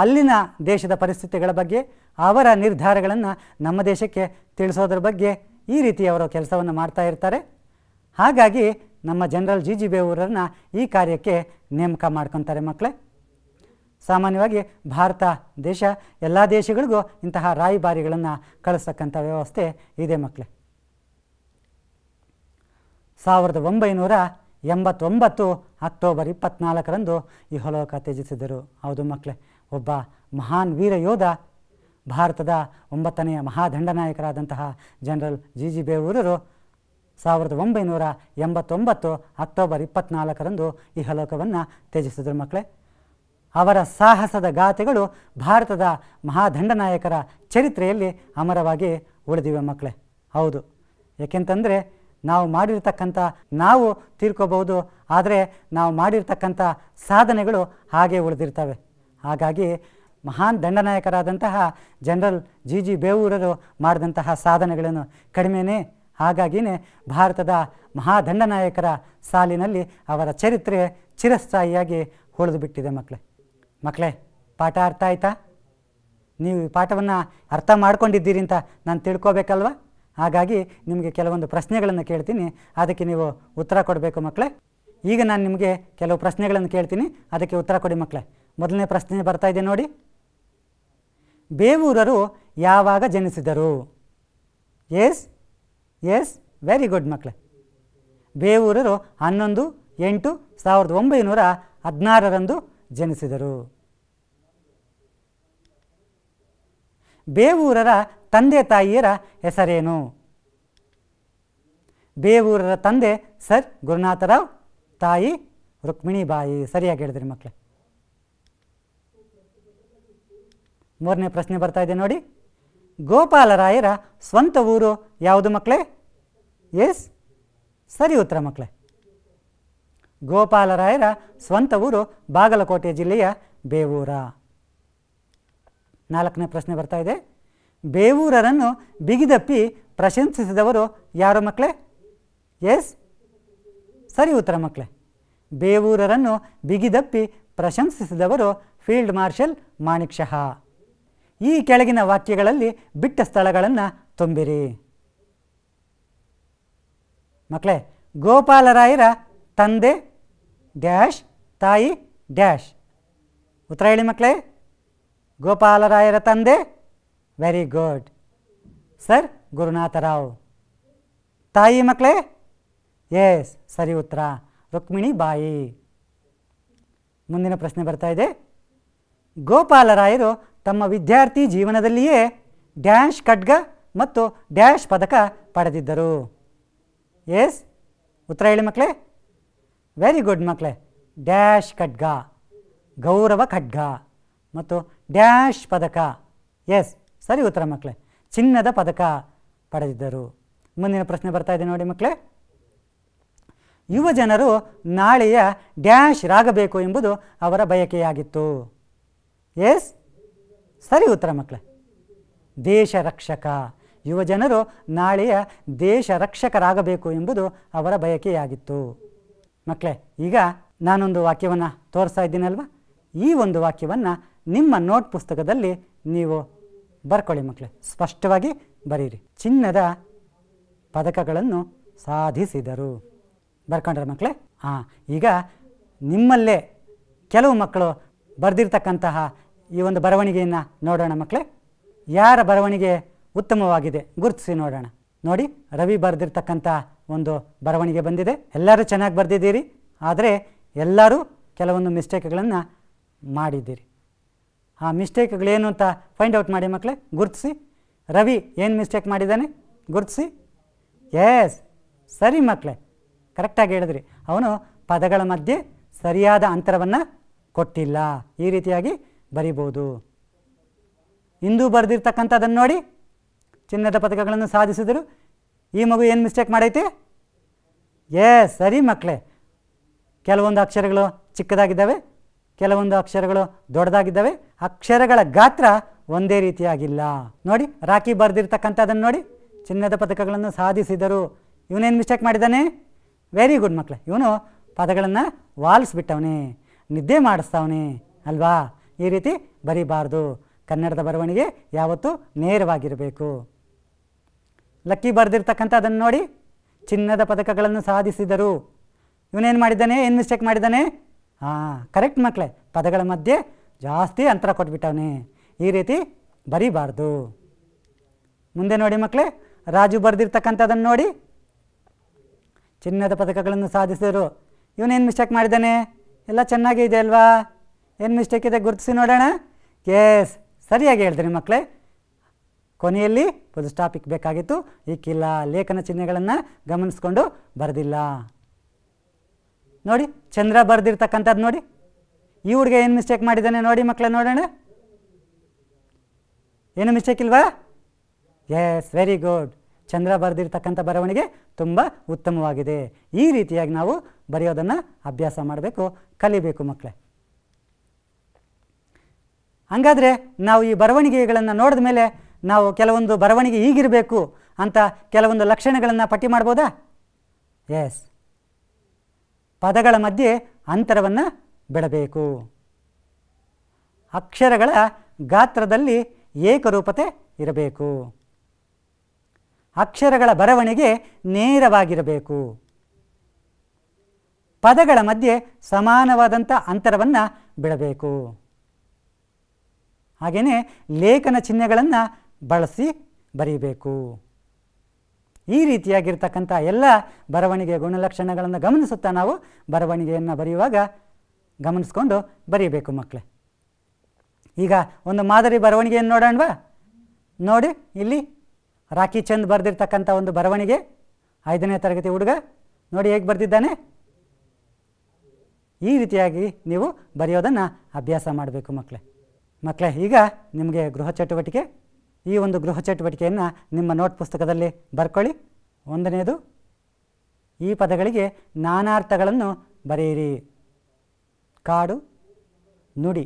ಅಲ್ಲಿನ ದೇಶದ ಪರಿಸ್ಥಿತಿಗಳ ಬಗ್ಗೆ ಅವರ ನಿರ್ಧಾರಗಳನ್ನು ನಮ್ಮ ದೇಶಕ್ಕೆ ತಿಳಿಸೋದ್ರ ಬಗ್ಗೆ ಈ ರೀತಿ ಅವರು ಕೆಲಸವನ್ನು ಮಾಡ್ತಾ ಇರ್ತಾರೆ ಹಾಗಾಗಿ ನಮ್ಮ ಜನರಲ್ ಜಿ ಜಿ ಬೇವೂರನ್ನು ಈ ಕಾರ್ಯಕ್ಕೆ ನೇಮಕ ಮಾಡ್ಕೊತಾರೆ ಮಕ್ಕಳೇ ಸಾಮಾನ್ಯವಾಗಿ ಭಾರತ ದೇಶ ಎಲ್ಲ ದೇಶಗಳಿಗೂ ಇಂತಹ ರಾಯಭಾರಿಗಳನ್ನು ಕಳಿಸ್ತಕ್ಕಂಥ ವ್ಯವಸ್ಥೆ ಇದೆ ಮಕ್ಕಳೇ ಸಾವಿರದ ಒಂಬೈನೂರ ಎಂಬತ್ತೊಂಬತ್ತು ಅಕ್ಟೋಬರ್ ಇಪ್ಪತ್ನಾಲ್ಕರಂದು ಹೊಲೋಕ ತ್ಯಜಿಸಿದರು ಹೌದು ಮಕ್ಕಳೇ ಒಬ್ಬ ಮಹಾನ್ ವೀರ ಯೋಧ ಭಾರತದ ಒಂಬತ್ತನೆಯ ಮಹಾದಂಡನಾಯಕರಾದಂತಹ ಜನರಲ್ ಜಿ ಜಿ ಬೇವೂರರು ಸಾವಿರದ ಒಂಬೈನೂರ ಎಂಬತ್ತೊಂಬತ್ತು ಅಕ್ಟೋಬರ್ ಇಪ್ಪತ್ನಾಲ್ಕರಂದು ಹಲೋಕವನ್ನು ತ್ಯಜಿಸಿದರು ಮಕ್ಕಳೇ ಅವರ ಸಾಹಸದ ಗಾಥೆಗಳು ಭಾರತದ ಮಹಾದಂಡನಾಯಕರ ಚರಿತ್ರೆಯಲ್ಲಿ ಅಮರವಾಗಿ ಉಳಿದಿವೆ ಮಕ್ಕಳೇ ಹೌದು ಏಕೆಂತಂದರೆ ನಾವು ಮಾಡಿರ್ತಕ್ಕಂಥ ನಾವು ತೀರ್ಕೋಬಹುದು ಆದರೆ ನಾವು ಮಾಡಿರ್ತಕ್ಕಂಥ ಸಾಧನೆಗಳು ಹಾಗೆ ಉಳಿದಿರ್ತವೆ ಹಾಗಾಗಿ ಮಹಾನ್ ದಂಡನಾಯಕರಾದಂತಹ ಜನರಲ್ ಜಿ ಜಿ ಬೇವೂರರು ಮಾಡಿದಂತಹ ಸಾಧನೆಗಳನ್ನು ಕಡಿಮೆಯೇ ಹಾಗಾಗಿಯೇ ಭಾರತದ ಮಹಾ ದಂಡನಾಯಕರ ಸಾಲಿನಲ್ಲಿ ಅವರ ಚರಿತ್ರೆ ಚಿರಸ್ಥಾಯಿಯಾಗಿ ಉಳಿದುಬಿಟ್ಟಿದೆ ಬಿಟ್ಟಿದೆ ಮಕ್ಕಳೇ ಮಕ್ಕಳೇ ಪಾಠ ಅರ್ಥ ಆಯ್ತಾ ನೀವು ಈ ಪಾಠವನ್ನು ಅರ್ಥ ಮಾಡ್ಕೊಂಡಿದ್ದೀರಿ ಅಂತ ನಾನು ತಿಳ್ಕೋಬೇಕಲ್ವಾ ಹಾಗಾಗಿ ನಿಮಗೆ ಕೆಲವೊಂದು ಪ್ರಶ್ನೆಗಳನ್ನು ಕೇಳ್ತೀನಿ ಅದಕ್ಕೆ ನೀವು ಉತ್ತರ ಕೊಡಬೇಕು ಮಕ್ಕಳೇ ಈಗ ನಾನು ನಿಮಗೆ ಕೆಲವು ಪ್ರಶ್ನೆಗಳನ್ನು ಕೇಳ್ತೀನಿ ಅದಕ್ಕೆ ಉತ್ತರ ಕೊಡಿ ಮಕ್ಕಳೇ ಮೊದಲನೇ ಪ್ರಶ್ನೆ ಬರ್ತಾ ಇದೆ ನೋಡಿ ಬೇವೂರರು ಯಾವಾಗ ಜನಿಸಿದರು ಎಸ್ ಎಸ್ ವೆರಿ ಗುಡ್ ಮಕ್ಕಳೇ ಬೇವೂರರು ಹನ್ನೊಂದು ಎಂಟು ಸಾವಿರದ ಒಂಬೈನೂರ ಹದಿನಾರರಂದು ಜನಿಸಿದರು ಬೇವೂರರ ತಂದೆ ತಾಯಿಯರ ಹೆಸರೇನು ಬೇವೂರರ ತಂದೆ ಸರ್ ಗುರುನಾಥರಾವ್ ತಾಯಿ ರುಕ್ಮಿಣಿಬಾಯಿ ಸರಿಯಾಗಿ ಹೇಳಿದ್ರಿ ಮಕ್ಕಳೇ ಮೂರನೇ ಪ್ರಶ್ನೆ ಬರ್ತಾ ಇದೆ ನೋಡಿ ಗೋಪಾಲರಾಯರ ಸ್ವಂತ ಊರು ಯಾವುದು ಮಕ್ಕಳೇ ಎಸ್ ಸರಿ ಉತ್ತರ ಮಕ್ಕಳೇ ಗೋಪಾಲರಾಯರ ಸ್ವಂತ ಊರು ಬಾಗಲಕೋಟೆ ಜಿಲ್ಲೆಯ ಬೇವೂರ ನಾಲ್ಕನೇ ಪ್ರಶ್ನೆ ಬರ್ತಾ ಇದೆ ಬೇವೂರರನ್ನು ಬಿಗಿದಪ್ಪಿ ಪ್ರಶಂಸಿಸಿದವರು ಯಾರು ಮಕ್ಕಳೇ ಎಸ್ ಸರಿ ಉತ್ತರ ಮಕ್ಕಳೇ ಬೇವೂರರನ್ನು ಬಿಗಿದಪ್ಪಿ ಪ್ರಶಂಸಿಸಿದವರು ಫೀಲ್ಡ್ ಮಾರ್ಷಲ್ ಮಾಣಿಕ್ ಶಹಾ ಈ ಕೆಳಗಿನ ವಾಕ್ಯಗಳಲ್ಲಿ ಬಿಟ್ಟ ಸ್ಥಳಗಳನ್ನು ತುಂಬಿರಿ ಮಕ್ಕಳೇ ಗೋಪಾಲರಾಯರ ತಂದೆ ಡ್ಯಾಶ್ ತಾಯಿ ಡ್ಯಾಶ್ ಉತ್ತರ ಹೇಳಿ ಮಕ್ಕಳೇ ಗೋಪಾಲರಾಯರ ತಂದೆ ವೆರಿ ಗುಡ್ ಸರ್ ಗುರುನಾಥರಾವ್ ತಾಯಿ ಮಕ್ಕಳೇ ಎಸ್ ಸರಿ ಉತ್ತರ ರುಕ್ಮಿಣಿ ಬಾಯಿ ಮುಂದಿನ ಪ್ರಶ್ನೆ ಬರ್ತಾ ಇದೆ ಗೋಪಾಲರಾಯರು ತಮ್ಮ ವಿದ್ಯಾರ್ಥಿ ಜೀವನದಲ್ಲಿಯೇ ಡ್ಯಾಶ್ ಖಡ್ಗ ಮತ್ತು ಡ್ಯಾಶ್ ಪದಕ ಪಡೆದಿದ್ದರು ಎಸ್ ಉತ್ತರ ಹೇಳಿ ಮಕ್ಕಳೇ ವೆರಿ ಗುಡ್ ಮಕ್ಕಳೇ ಡ್ಯಾಶ್ ಖಡ್ಗ ಗೌರವ ಖಡ್ಗ ಮತ್ತು ಡ್ಯಾಶ್ ಪದಕ ಎಸ್ ಸರಿ ಉತ್ತರ ಮಕ್ಕಳೇ ಚಿನ್ನದ ಪದಕ ಪಡೆದಿದ್ದರು ಮುಂದಿನ ಪ್ರಶ್ನೆ ಬರ್ತಾ ಇದೆ ನೋಡಿ ಮಕ್ಕಳೇ ಯುವ ಜನರು ನಾಳೆಯ ಡ್ಯಾಶ್ ರಾಗಬೇಕು ಎಂಬುದು ಅವರ ಬಯಕೆಯಾಗಿತ್ತು ಎಸ್ ಸರಿ ಉತ್ತರ ಮಕ್ಕಳೇ ದೇಶ ರಕ್ಷಕ ಯುವ ಜನರು ನಾಳೆಯ ದೇಶ ರಕ್ಷಕರಾಗಬೇಕು ಎಂಬುದು ಅವರ ಬಯಕೆಯಾಗಿತ್ತು ಮಕ್ಕಳೇ ಈಗ ನಾನೊಂದು ವಾಕ್ಯವನ್ನು ತೋರಿಸ್ತಾ ಇದ್ದೀನಲ್ವ ಈ ಒಂದು ವಾಕ್ಯವನ್ನು ನಿಮ್ಮ ನೋಟ್ ಪುಸ್ತಕದಲ್ಲಿ ನೀವು ಬರ್ಕೊಳ್ಳಿ ಮಕ್ಕಳೇ ಸ್ಪಷ್ಟವಾಗಿ ಬರೀರಿ ಚಿನ್ನದ ಪದಕಗಳನ್ನು ಸಾಧಿಸಿದರು ಬರ್ಕೊಂಡ್ರೆ ಮಕ್ಕಳೇ ಹಾಂ ಈಗ ನಿಮ್ಮಲ್ಲೇ ಕೆಲವು ಮಕ್ಕಳು ಬರೆದಿರ್ತಕ್ಕಂತಹ ಈ ಒಂದು ಬರವಣಿಗೆಯನ್ನು ನೋಡೋಣ ಮಕ್ಕಳೇ ಯಾರ ಬರವಣಿಗೆ ಉತ್ತಮವಾಗಿದೆ ಗುರುತಿಸಿ ನೋಡೋಣ ನೋಡಿ ರವಿ ಬರೆದಿರ್ತಕ್ಕಂಥ ಒಂದು ಬರವಣಿಗೆ ಬಂದಿದೆ ಎಲ್ಲರೂ ಚೆನ್ನಾಗಿ ಬರೆದಿದ್ದೀರಿ ಆದರೆ ಎಲ್ಲರೂ ಕೆಲವೊಂದು ಮಿಸ್ಟೇಕ್ಗಳನ್ನು ಮಾಡಿದ್ದೀರಿ ಆ ಮಿಸ್ಟೇಕ್ಗಳೇನು ಅಂತ ಫೈಂಡ್ ಔಟ್ ಮಾಡಿ ಮಕ್ಕಳೇ ಗುರುತಿಸಿ ರವಿ ಏನು ಮಿಸ್ಟೇಕ್ ಮಾಡಿದ್ದಾನೆ ಗುರುತಿಸಿ ಎಸ್ ಸರಿ ಮಕ್ಕಳೇ ಕರೆಕ್ಟಾಗಿ ಹೇಳಿದ್ರಿ ಅವನು ಪದಗಳ ಮಧ್ಯೆ ಸರಿಯಾದ ಅಂತರವನ್ನು ಕೊಟ್ಟಿಲ್ಲ ಈ ರೀತಿಯಾಗಿ ಬರಿಬೋದು ಇಂದು ಬರೆದಿರ್ತಕ್ಕಂಥದ್ದನ್ನು ನೋಡಿ ಚಿನ್ನದ ಪದಕಗಳನ್ನು ಸಾಧಿಸಿದರು ಈ ಮಗು ಏನು ಮಿಸ್ಟೇಕ್ ಮಾಡೈತೆ ಎಸ್ ಸರಿ ಮಕ್ಕಳೇ ಕೆಲವೊಂದು ಅಕ್ಷರಗಳು ಚಿಕ್ಕದಾಗಿದ್ದಾವೆ ಕೆಲವೊಂದು ಅಕ್ಷರಗಳು ದೊಡ್ಡದಾಗಿದ್ದಾವೆ ಅಕ್ಷರಗಳ ಗಾತ್ರ ಒಂದೇ ರೀತಿಯಾಗಿಲ್ಲ ನೋಡಿ ರಾಖಿ ಬರೆದಿರ್ತಕ್ಕಂಥದ್ದನ್ನು ನೋಡಿ ಚಿನ್ನದ ಪದಕಗಳನ್ನು ಸಾಧಿಸಿದರು ಇವನೇನು ಮಿಸ್ಟೇಕ್ ಮಾಡಿದ್ದಾನೆ ವೆರಿ ಗುಡ್ ಮಕ್ಳು ಇವನು ಪದಗಳನ್ನು ವಾಲಿಸ್ಬಿಟ್ಟವನೇ ನಿದ್ದೆ ಮಾಡಿಸ್ತಾವನೆ ಅಲ್ವಾ ಈ ರೀತಿ ಬರೀಬಾರ್ದು ಕನ್ನಡದ ಬರವಣಿಗೆ ಯಾವತ್ತೂ ನೇರವಾಗಿರಬೇಕು ಲಕ್ಕಿ ಅದನ್ನು ನೋಡಿ ಚಿನ್ನದ ಪದಕಗಳನ್ನು ಸಾಧಿಸಿದರು ಇವನೇನು ಮಾಡಿದ್ದಾನೆ ಏನು ಮಿಸ್ಟೇಕ್ ಮಾಡಿದ್ದಾನೆ ಹಾಂ ಕರೆಕ್ಟ್ ಮಕ್ಕಳೇ ಪದಗಳ ಮಧ್ಯೆ ಜಾಸ್ತಿ ಅಂತರ ಕೊಟ್ಬಿಟ್ಟವನೆ ಈ ರೀತಿ ಬರೀಬಾರ್ದು ಮುಂದೆ ನೋಡಿ ಮಕ್ಕಳೇ ರಾಜು ಬರೆದಿರ್ತಕ್ಕಂಥದನ್ನು ನೋಡಿ ಚಿನ್ನದ ಪದಕಗಳನ್ನು ಸಾಧಿಸಿದರು ಇವನೇನು ಮಿಸ್ಟೇಕ್ ಮಾಡಿದ್ದಾನೆ ಎಲ್ಲ ಚೆನ್ನಾಗಿ ಇದೆ ಅಲ್ವಾ ಏನು ಮಿಸ್ಟೇಕ್ ಇದೆ ಗುರುತಿಸಿ ನೋಡೋಣ ಎಸ್ ಸರಿಯಾಗಿ ಹೇಳಿದ್ರಿ ಮಕ್ಕಳೇ ಕೊನೆಯಲ್ಲಿ ಪೊದು ಸ್ಟಾಪಿಕ್ ಬೇಕಾಗಿತ್ತು ಈ ಲೇಖನ ಚಿಹ್ನೆಗಳನ್ನು ಗಮನಿಸ್ಕೊಂಡು ಬರೆದಿಲ್ಲ ನೋಡಿ ಚಂದ್ರ ಬರೆದಿರ್ತಕ್ಕಂಥದ್ದು ನೋಡಿ ಈ ಹುಡುಗ ಏನು ಮಿಸ್ಟೇಕ್ ಮಾಡಿದ್ದಾನೆ ನೋಡಿ ಮಕ್ಕಳ ನೋಡೋಣ ಏನು ಮಿಸ್ಟೇಕ್ ಇಲ್ವಾ ಎಸ್ ವೆರಿ ಗುಡ್ ಚಂದ್ರ ಬರೆದಿರ್ತಕ್ಕಂಥ ಬರವಣಿಗೆ ತುಂಬ ಉತ್ತಮವಾಗಿದೆ ಈ ರೀತಿಯಾಗಿ ನಾವು ಬರೆಯೋದನ್ನು ಅಭ್ಯಾಸ ಮಾಡಬೇಕು ಕಲಿಬೇಕು ಮಕ್ಕಳೇ ಹಾಗಾದರೆ ನಾವು ಈ ಬರವಣಿಗೆಗಳನ್ನು ನೋಡಿದ ಮೇಲೆ ನಾವು ಕೆಲವೊಂದು ಬರವಣಿಗೆ ಈಗಿರಬೇಕು ಅಂತ ಕೆಲವೊಂದು ಲಕ್ಷಣಗಳನ್ನು ಪಟ್ಟಿ ಮಾಡ್ಬೋದಾ ಎಸ್ ಪದಗಳ ಮಧ್ಯೆ ಅಂತರವನ್ನು ಬಿಡಬೇಕು ಅಕ್ಷರಗಳ ಗಾತ್ರದಲ್ಲಿ ಏಕರೂಪತೆ ಇರಬೇಕು ಅಕ್ಷರಗಳ ಬರವಣಿಗೆ ನೇರವಾಗಿರಬೇಕು ಪದಗಳ ಮಧ್ಯೆ ಸಮಾನವಾದಂಥ ಅಂತರವನ್ನು ಬಿಡಬೇಕು ಹಾಗೆಯೇ ಲೇಖನ ಚಿಹ್ನೆಗಳನ್ನು ಬಳಸಿ ಬರೀಬೇಕು ಈ ರೀತಿಯಾಗಿರ್ತಕ್ಕಂಥ ಎಲ್ಲ ಬರವಣಿಗೆಯ ಗುಣಲಕ್ಷಣಗಳನ್ನು ಗಮನಿಸುತ್ತಾ ನಾವು ಬರವಣಿಗೆಯನ್ನು ಬರೆಯುವಾಗ ಗಮನಿಸ್ಕೊಂಡು ಬರೀಬೇಕು ಮಕ್ಕಳೇ ಈಗ ಒಂದು ಮಾದರಿ ಬರವಣಿಗೆಯನ್ನು ನೋಡೋಣವಾ ನೋಡಿ ಇಲ್ಲಿ ರಾಖಿ ಚಂದ್ ಬರೆದಿರ್ತಕ್ಕಂಥ ಒಂದು ಬರವಣಿಗೆ ಐದನೇ ತರಗತಿ ಹುಡುಗ ನೋಡಿ ಹೇಗೆ ಬರೆದಿದ್ದಾನೆ ಈ ರೀತಿಯಾಗಿ ನೀವು ಬರೆಯೋದನ್ನು ಅಭ್ಯಾಸ ಮಾಡಬೇಕು ಮಕ್ಕಳೇ ಮಕ್ಕಳೇ ಈಗ ನಿಮಗೆ ಗೃಹ ಚಟುವಟಿಕೆ ಈ ಒಂದು ಗೃಹ ಚಟುವಟಿಕೆಯನ್ನು ನಿಮ್ಮ ನೋಟ್ ಪುಸ್ತಕದಲ್ಲಿ ಬರ್ಕೊಳ್ಳಿ ಒಂದನೆಯದು ಈ ಪದಗಳಿಗೆ ನಾನಾರ್ಥಗಳನ್ನು ಬರೆಯಿರಿ ಕಾಡು ನುಡಿ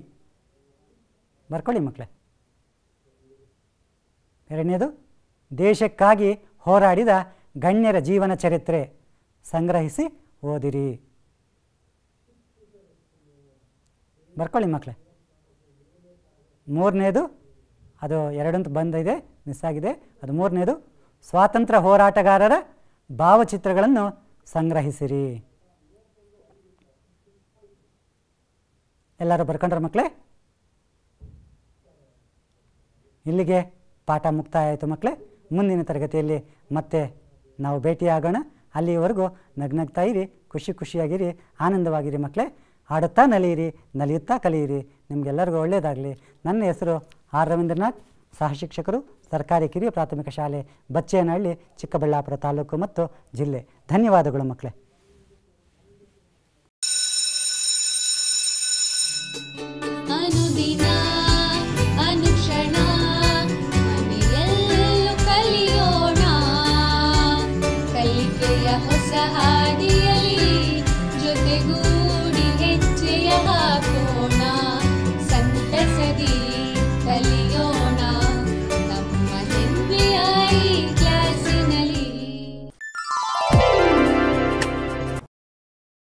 ಬರ್ಕೊಳ್ಳಿ ಮಕ್ಕಳೇ ಎರಡನೇದು ದೇಶಕ್ಕಾಗಿ ಹೋರಾಡಿದ ಗಣ್ಯರ ಜೀವನ ಚರಿತ್ರೆ ಸಂಗ್ರಹಿಸಿ ಓದಿರಿ ಬರ್ಕೊಳ್ಳಿ ಮಕ್ಕಳೇ ಮೂರನೇದು ಅದು ಎರಡಂತ ಬಂದಿದೆ ಮಿಸ್ ಆಗಿದೆ ಅದು ಮೂರನೇದು ಸ್ವಾತಂತ್ರ್ಯ ಹೋರಾಟಗಾರರ ಭಾವಚಿತ್ರಗಳನ್ನು ಸಂಗ್ರಹಿಸಿರಿ ಎಲ್ಲರೂ ಬರ್ಕೊಂಡ್ರ ಮಕ್ಕಳೇ ಇಲ್ಲಿಗೆ ಪಾಠ ಮುಕ್ತಾಯ ಆಯಿತು ಮಕ್ಕಳೇ ಮುಂದಿನ ತರಗತಿಯಲ್ಲಿ ಮತ್ತೆ ನಾವು ಭೇಟಿಯಾಗೋಣ ಅಲ್ಲಿಯವರೆಗೂ ನಗ್ನಗ್ತಾ ಇರಿ ಖುಷಿ ಖುಷಿಯಾಗಿರಿ ಆನಂದವಾಗಿರಿ ಮಕ್ಕಳೇ ಆಡುತ್ತಾ ನಲಿಯಿರಿ ನಲಿಯುತ್ತಾ ಕಲಿಯಿರಿ ನಿಮಗೆಲ್ಲರಿಗೂ ಒಳ್ಳೆಯದಾಗಲಿ ನನ್ನ ಹೆಸರು ಆರ್ ರವೀಂದ್ರನಾಥ್ ಸಹ ಶಿಕ್ಷಕರು ಸರ್ಕಾರಿ ಕಿರಿಯ ಪ್ರಾಥಮಿಕ ಶಾಲೆ ಬಚ್ಚೇನಹಳ್ಳಿ ಚಿಕ್ಕಬಳ್ಳಾಪುರ ತಾಲೂಕು ಮತ್ತು ಜಿಲ್ಲೆ ಧನ್ಯವಾದಗಳು ಮಕ್ಕಳೇ